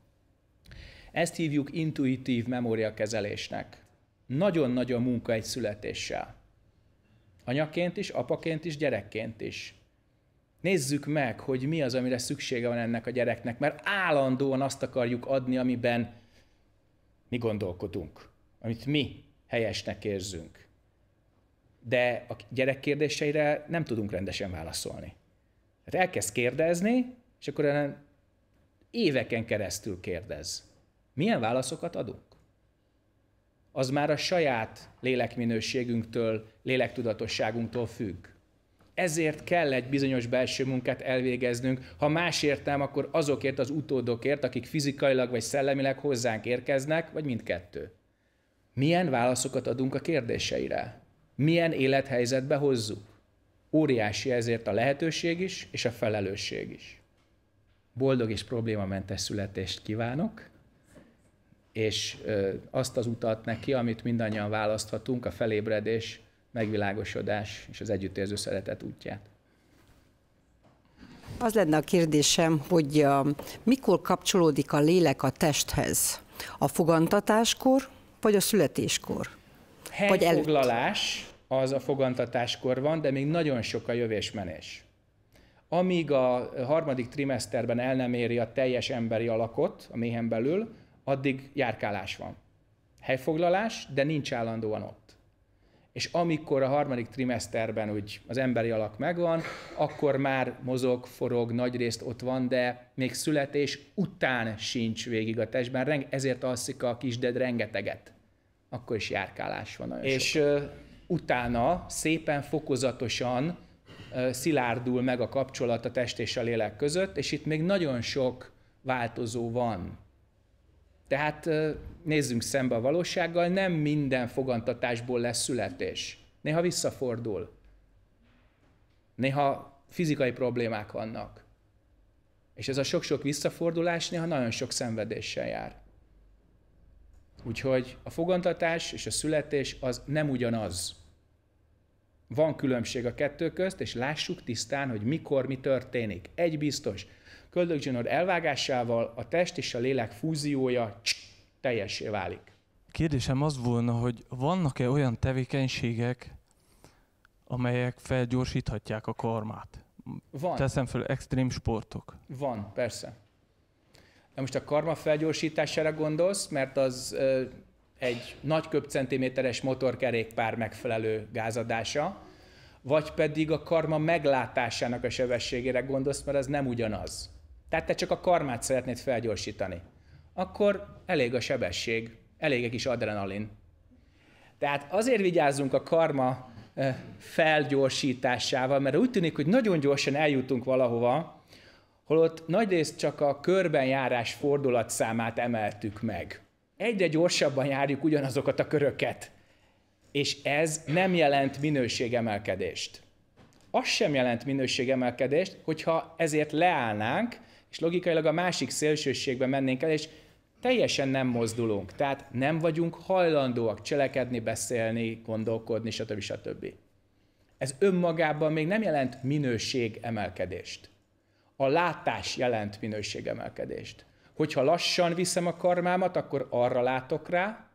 Ezt hívjuk intuitív memóriakezelésnek. Nagyon nagy a munka egy születéssel. Anyaként is, apaként is, gyerekként is. Nézzük meg, hogy mi az, amire szüksége van ennek a gyereknek, mert állandóan azt akarjuk adni, amiben mi gondolkodunk, amit mi helyesnek érzünk de a gyerek kérdéseire nem tudunk rendesen válaszolni. Tehát elkezd kérdezni, és akkor éveken keresztül kérdez. Milyen válaszokat adunk? Az már a saját lélekminőségünktől, lélektudatosságunktól függ. Ezért kell egy bizonyos belső munkát elvégeznünk, ha másért nem, akkor azokért az utódokért, akik fizikailag vagy szellemileg hozzánk érkeznek, vagy mindkettő. Milyen válaszokat adunk a kérdéseire? milyen élethelyzetbe hozzuk. Óriási ezért a lehetőség is, és a felelősség is. Boldog és problémamentes születést kívánok, és azt az utat neki, amit mindannyian választhatunk, a felébredés, megvilágosodás és az együttérző szeretet útját. Az lenne a kérdésem, hogy mikor kapcsolódik a lélek a testhez? A fogantatáskor, vagy a születéskor? Helyfoglalás az a fogantatáskor van, de még nagyon sok a jövésmenés. Amíg a harmadik trimeszterben el nem éri a teljes emberi alakot a méhen belül, addig járkálás van. Helyfoglalás, de nincs állandóan ott és amikor a harmadik trimeszterben úgy az emberi alak megvan, akkor már mozog, forog, nagyrészt ott van, de még születés után sincs végig a testben, ezért alszik a kisded rengeteget akkor is járkálás van. Nagyon és sok. utána szépen fokozatosan szilárdul meg a kapcsolat a test és a lélek között, és itt még nagyon sok változó van. Tehát nézzünk szembe a valósággal, nem minden fogantatásból lesz születés. Néha visszafordul. Néha fizikai problémák vannak. És ez a sok-sok visszafordulás néha nagyon sok szenvedéssel jár. Úgyhogy a fogantatás és a születés az nem ugyanaz. Van különbség a kettő közt, és lássuk tisztán, hogy mikor mi történik. Egy biztos, köldökzsinór elvágásával a test és a lélek fúziója teljesé válik. Kérdésem az volna, hogy vannak-e olyan tevékenységek, amelyek felgyorsíthatják a karmát? Van. Teszem föl extrém sportok. Van, persze. Na most a karma felgyorsítására gondolsz, mert az egy nagy köbcentiméteres motorkerékpár megfelelő gázadása, vagy pedig a karma meglátásának a sebességére gondolsz, mert az nem ugyanaz. Tehát te csak a karmát szeretnéd felgyorsítani. Akkor elég a sebesség, elég egy kis adrenalin. Tehát azért vigyázzunk a karma felgyorsításával, mert úgy tűnik, hogy nagyon gyorsan eljutunk valahova, holott nagyrészt csak a körbenjárás fordulatszámát emeltük meg. Egyre gyorsabban járjuk ugyanazokat a köröket, és ez nem jelent minőségemelkedést. Az sem jelent minőségemelkedést, hogyha ezért leállnánk, és logikailag a másik szélsőségbe mennénk el, és teljesen nem mozdulunk. Tehát nem vagyunk hajlandóak cselekedni, beszélni, gondolkodni, stb. stb. Ez önmagában még nem jelent minőségemelkedést. A látás jelent minőségemelkedést. Hogyha lassan viszem a karmámat, akkor arra látok rá,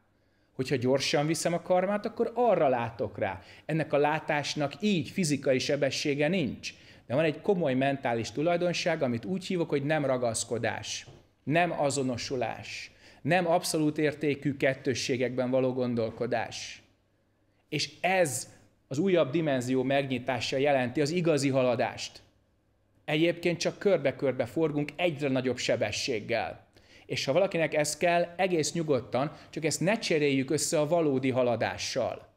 hogyha gyorsan viszem a karmát, akkor arra látok rá. Ennek a látásnak így fizikai sebessége nincs. De van egy komoly mentális tulajdonság, amit úgy hívok, hogy nem ragaszkodás, nem azonosulás, nem abszolút értékű kettősségekben való gondolkodás. És ez az újabb dimenzió megnyitása jelenti az igazi haladást. Egyébként csak körbe-körbe forgunk egyre nagyobb sebességgel. És ha valakinek ez kell, egész nyugodtan, csak ezt ne cseréljük össze a valódi haladással.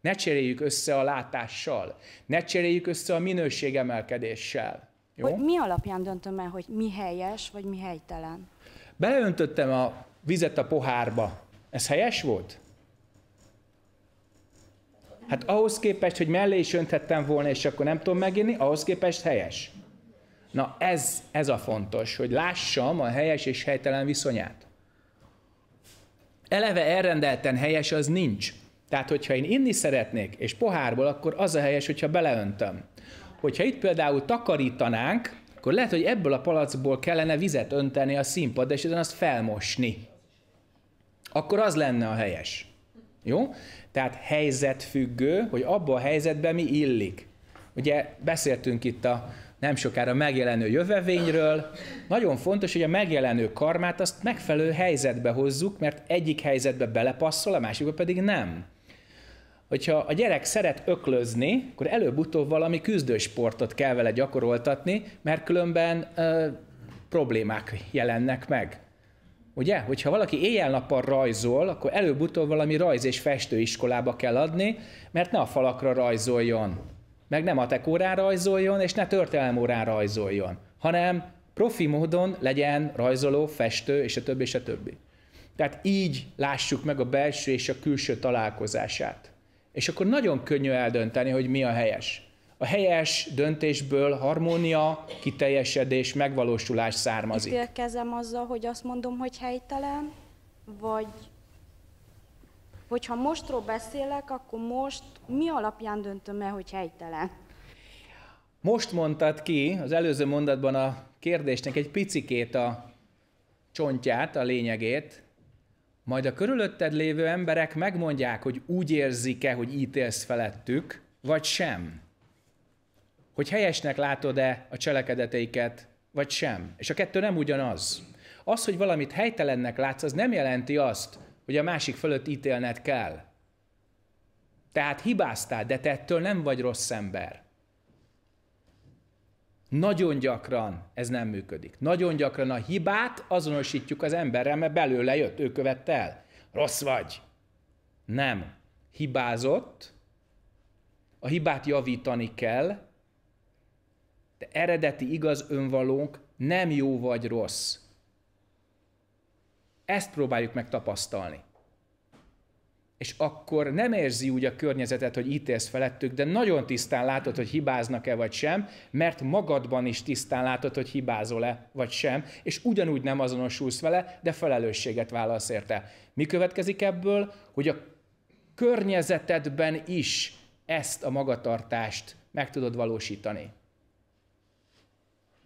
Ne cseréljük össze a látással. Ne cseréljük össze a minőségemelkedéssel. Jó? Hogy mi alapján döntöm el, hogy mi helyes, vagy mi helytelen? Beöntöttem a vizet a pohárba. Ez helyes volt? Hát ahhoz képest, hogy mellé is önthettem volna, és akkor nem tudom meginni, ahhoz képest helyes. Na ez, ez a fontos, hogy lássam a helyes és helytelen viszonyát. Eleve elrendelten helyes az nincs. Tehát, hogyha én inni szeretnék, és pohárból, akkor az a helyes, hogyha beleöntöm. Hogyha itt például takarítanánk, akkor lehet, hogy ebből a palacból kellene vizet önteni a színpad és ezen azt felmosni. Akkor az lenne a helyes. Jó? Tehát helyzetfüggő, hogy abba a helyzetben mi illik. Ugye beszéltünk itt a nem sokára megjelenő jövevényről. Nagyon fontos, hogy a megjelenő karmát azt megfelelő helyzetbe hozzuk, mert egyik helyzetbe belepasszol, a másikba pedig nem. Hogyha a gyerek szeret öklözni, akkor előbb-utóbb valami küzdősportot kell vele gyakoroltatni, mert különben ö, problémák jelennek meg. Ugye? Hogyha valaki éjjel-nappal rajzol, akkor előbb-utóbb valami rajz- és festőiskolába kell adni, mert ne a falakra rajzoljon meg nem matekórán rajzoljon, és ne történelemórán rajzoljon, hanem profi módon legyen rajzoló, festő, és a többi, és a többi. Tehát így lássuk meg a belső és a külső találkozását. És akkor nagyon könnyű eldönteni, hogy mi a helyes. A helyes döntésből harmónia, kiteljesedés, megvalósulás származik. Ítélkezem azzal, hogy azt mondom, hogy helytelen, vagy hogyha mostról beszélek, akkor most mi alapján döntöm el, hogy helytelen? Most mondtad ki az előző mondatban a kérdésnek egy picikét a csontját, a lényegét, majd a körülötted lévő emberek megmondják, hogy úgy érzik-e, hogy ítélsz felettük, vagy sem. Hogy helyesnek látod-e a cselekedeteiket, vagy sem. És a kettő nem ugyanaz. Az, hogy valamit helytelennek látsz, az nem jelenti azt, hogy a másik fölött ítélned kell. Tehát hibáztál, de te ettől nem vagy rossz ember. Nagyon gyakran ez nem működik. Nagyon gyakran a hibát azonosítjuk az emberrel, mert belőle jött, ő követte el. Rossz vagy. Nem. Hibázott, a hibát javítani kell, de eredeti igaz önvalónk nem jó vagy rossz. Ezt próbáljuk meg tapasztalni. És akkor nem érzi úgy a környezetet, hogy ítélsz felettük, de nagyon tisztán látod, hogy hibáznak-e vagy sem, mert magadban is tisztán látod, hogy hibázol-e vagy sem, és ugyanúgy nem azonosulsz vele, de felelősséget válasz érte. Mi következik ebből? Hogy a környezetedben is ezt a magatartást meg tudod valósítani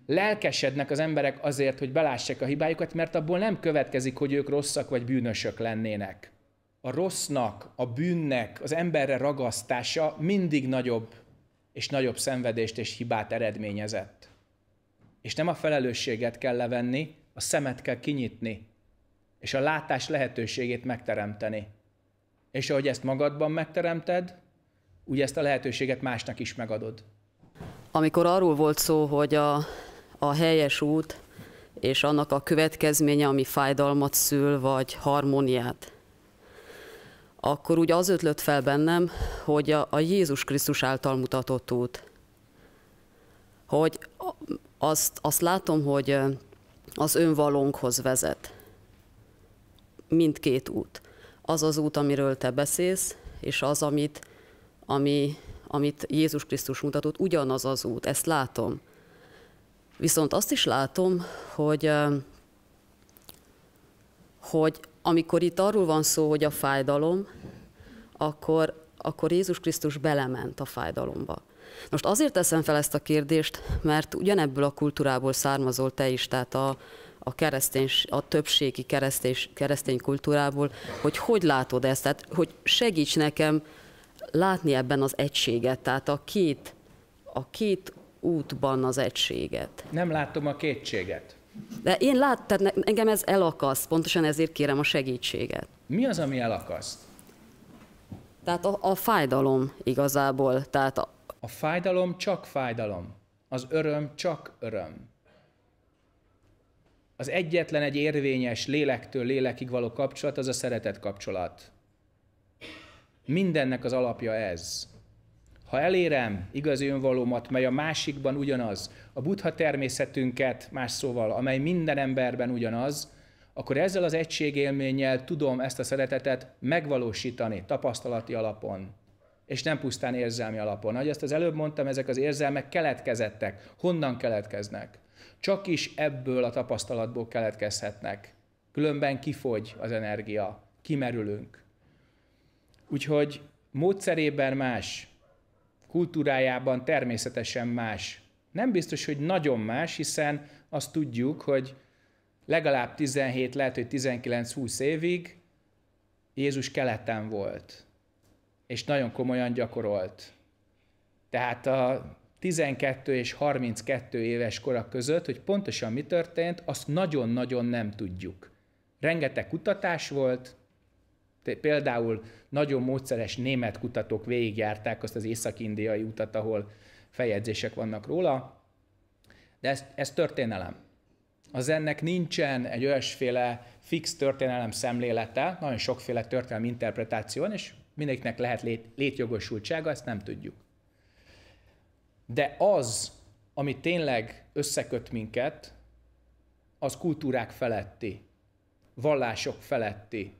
lelkesednek az emberek azért, hogy belássák a hibájukat, mert abból nem következik, hogy ők rosszak vagy bűnösök lennének. A rossznak, a bűnnek, az emberre ragasztása mindig nagyobb és nagyobb szenvedést és hibát eredményezett. És nem a felelősséget kell levenni, a szemet kell kinyitni, és a látás lehetőségét megteremteni. És ahogy ezt magadban megteremted, úgy ezt a lehetőséget másnak is megadod. Amikor arról volt szó, hogy a a helyes út, és annak a következménye, ami fájdalmat szül, vagy harmóniát. Akkor úgy az ötlött fel bennem, hogy a, a Jézus Krisztus által mutatott út. Hogy azt, azt látom, hogy az önvalónkhoz vezet. Mindkét út. Az az út, amiről te beszélsz, és az, amit, ami, amit Jézus Krisztus mutatott, ugyanaz az út. Ezt látom. Viszont azt is látom, hogy, hogy amikor itt arról van szó, hogy a fájdalom, akkor, akkor Jézus Krisztus belement a fájdalomba. Most azért teszem fel ezt a kérdést, mert ugyanebből a kultúrából származol te is, tehát a, a, keresztény, a többségi keresztény, keresztény kultúrából, hogy hogy látod ezt, tehát hogy segíts nekem látni ebben az egységet, tehát a két, a két útban az egységet. Nem látom a kétséget. De én lát, tehát engem ez elakaszt, pontosan ezért kérem a segítséget. Mi az, ami elakaszt? Tehát a, a fájdalom igazából. Tehát a... a fájdalom csak fájdalom. Az öröm csak öröm. Az egyetlen egy érvényes lélektől lélekig való kapcsolat az a szeretet kapcsolat. Mindennek az alapja ez. Ha elérem igazi önvalómat, mely a másikban ugyanaz, a buddha természetünket, más szóval, amely minden emberben ugyanaz, akkor ezzel az egységélménnyel tudom ezt a szeretetet megvalósítani tapasztalati alapon, és nem pusztán érzelmi alapon. Ahogy ezt az előbb mondtam, ezek az érzelmek keletkezettek. Honnan keletkeznek? Csak is ebből a tapasztalatból keletkezhetnek. Különben kifogy az energia, kimerülünk. Úgyhogy módszerében más, kultúrájában természetesen más. Nem biztos, hogy nagyon más, hiszen azt tudjuk, hogy legalább 17, lehet, hogy 19-20 évig Jézus keleten volt, és nagyon komolyan gyakorolt. Tehát a 12 és 32 éves korak között, hogy pontosan mi történt, azt nagyon-nagyon nem tudjuk. Rengeteg kutatás volt, Például nagyon módszeres német kutatók végigjárták azt az észak-indiai utat, ahol feljegyzések vannak róla, de ez, ez történelem. Az ennek nincsen egy olyasféle fix történelem szemlélete, nagyon sokféle történelmi interpretáció van, és mindegyiknek lehet lét, létjogosultsága, ezt nem tudjuk. De az, ami tényleg összeköt minket, az kultúrák feletti, vallások feletti,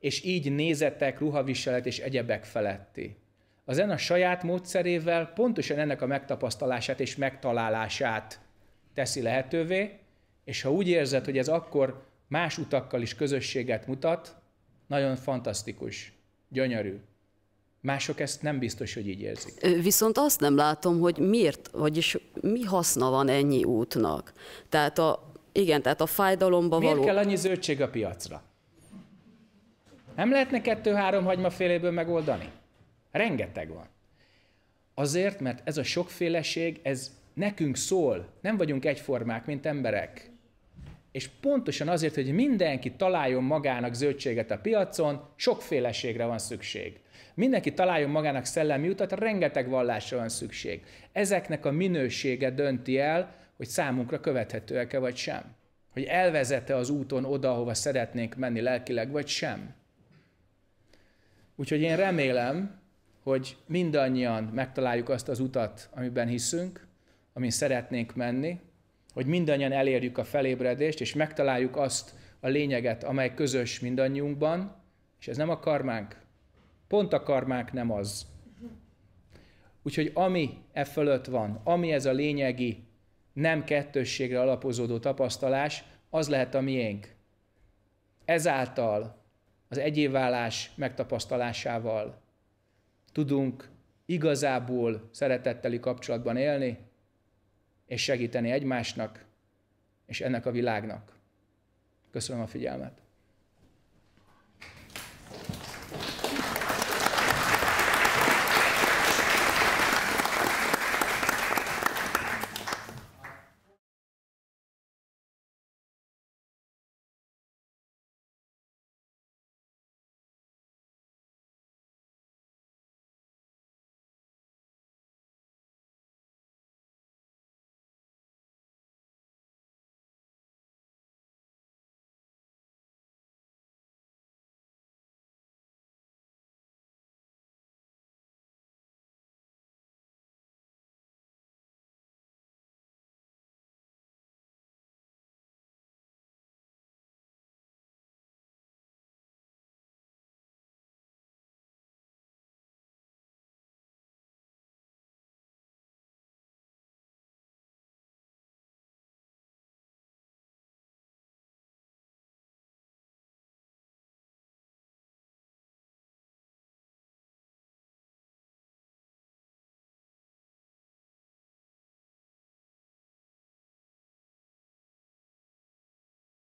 és így nézetek, ruhaviselet és egyebek feletti. Az en a saját módszerével pontosan ennek a megtapasztalását és megtalálását teszi lehetővé, és ha úgy érzed, hogy ez akkor más utakkal is közösséget mutat, nagyon fantasztikus, gyönyörű. Mások ezt nem biztos, hogy így érzik. Viszont azt nem látom, hogy miért, vagyis mi haszna van ennyi útnak. Tehát a, igen, tehát a fájdalomba miért való... Miért kell annyi zöldség a piacra? Nem lehetne kettő-három hagymaféléből megoldani? Rengeteg van. Azért, mert ez a sokféleség, ez nekünk szól, nem vagyunk egyformák, mint emberek. És pontosan azért, hogy mindenki találjon magának zöldséget a piacon, sokféleségre van szükség. Mindenki találjon magának szellemi utat, rengeteg vallásra van szükség. Ezeknek a minősége dönti el, hogy számunkra követhetőek-e vagy sem. Hogy elvezete az úton oda, hova szeretnénk menni lelkileg, vagy sem. Úgyhogy én remélem, hogy mindannyian megtaláljuk azt az utat, amiben hiszünk, amin szeretnénk menni, hogy mindannyian elérjük a felébredést, és megtaláljuk azt a lényeget, amely közös mindannyiunkban, és ez nem a karmánk. Pont a karmánk nem az. Úgyhogy ami e fölött van, ami ez a lényegi, nem kettősségre alapozódó tapasztalás, az lehet a miénk. Ezáltal az egyévválás megtapasztalásával tudunk igazából szeretetteli kapcsolatban élni, és segíteni egymásnak, és ennek a világnak. Köszönöm a figyelmet!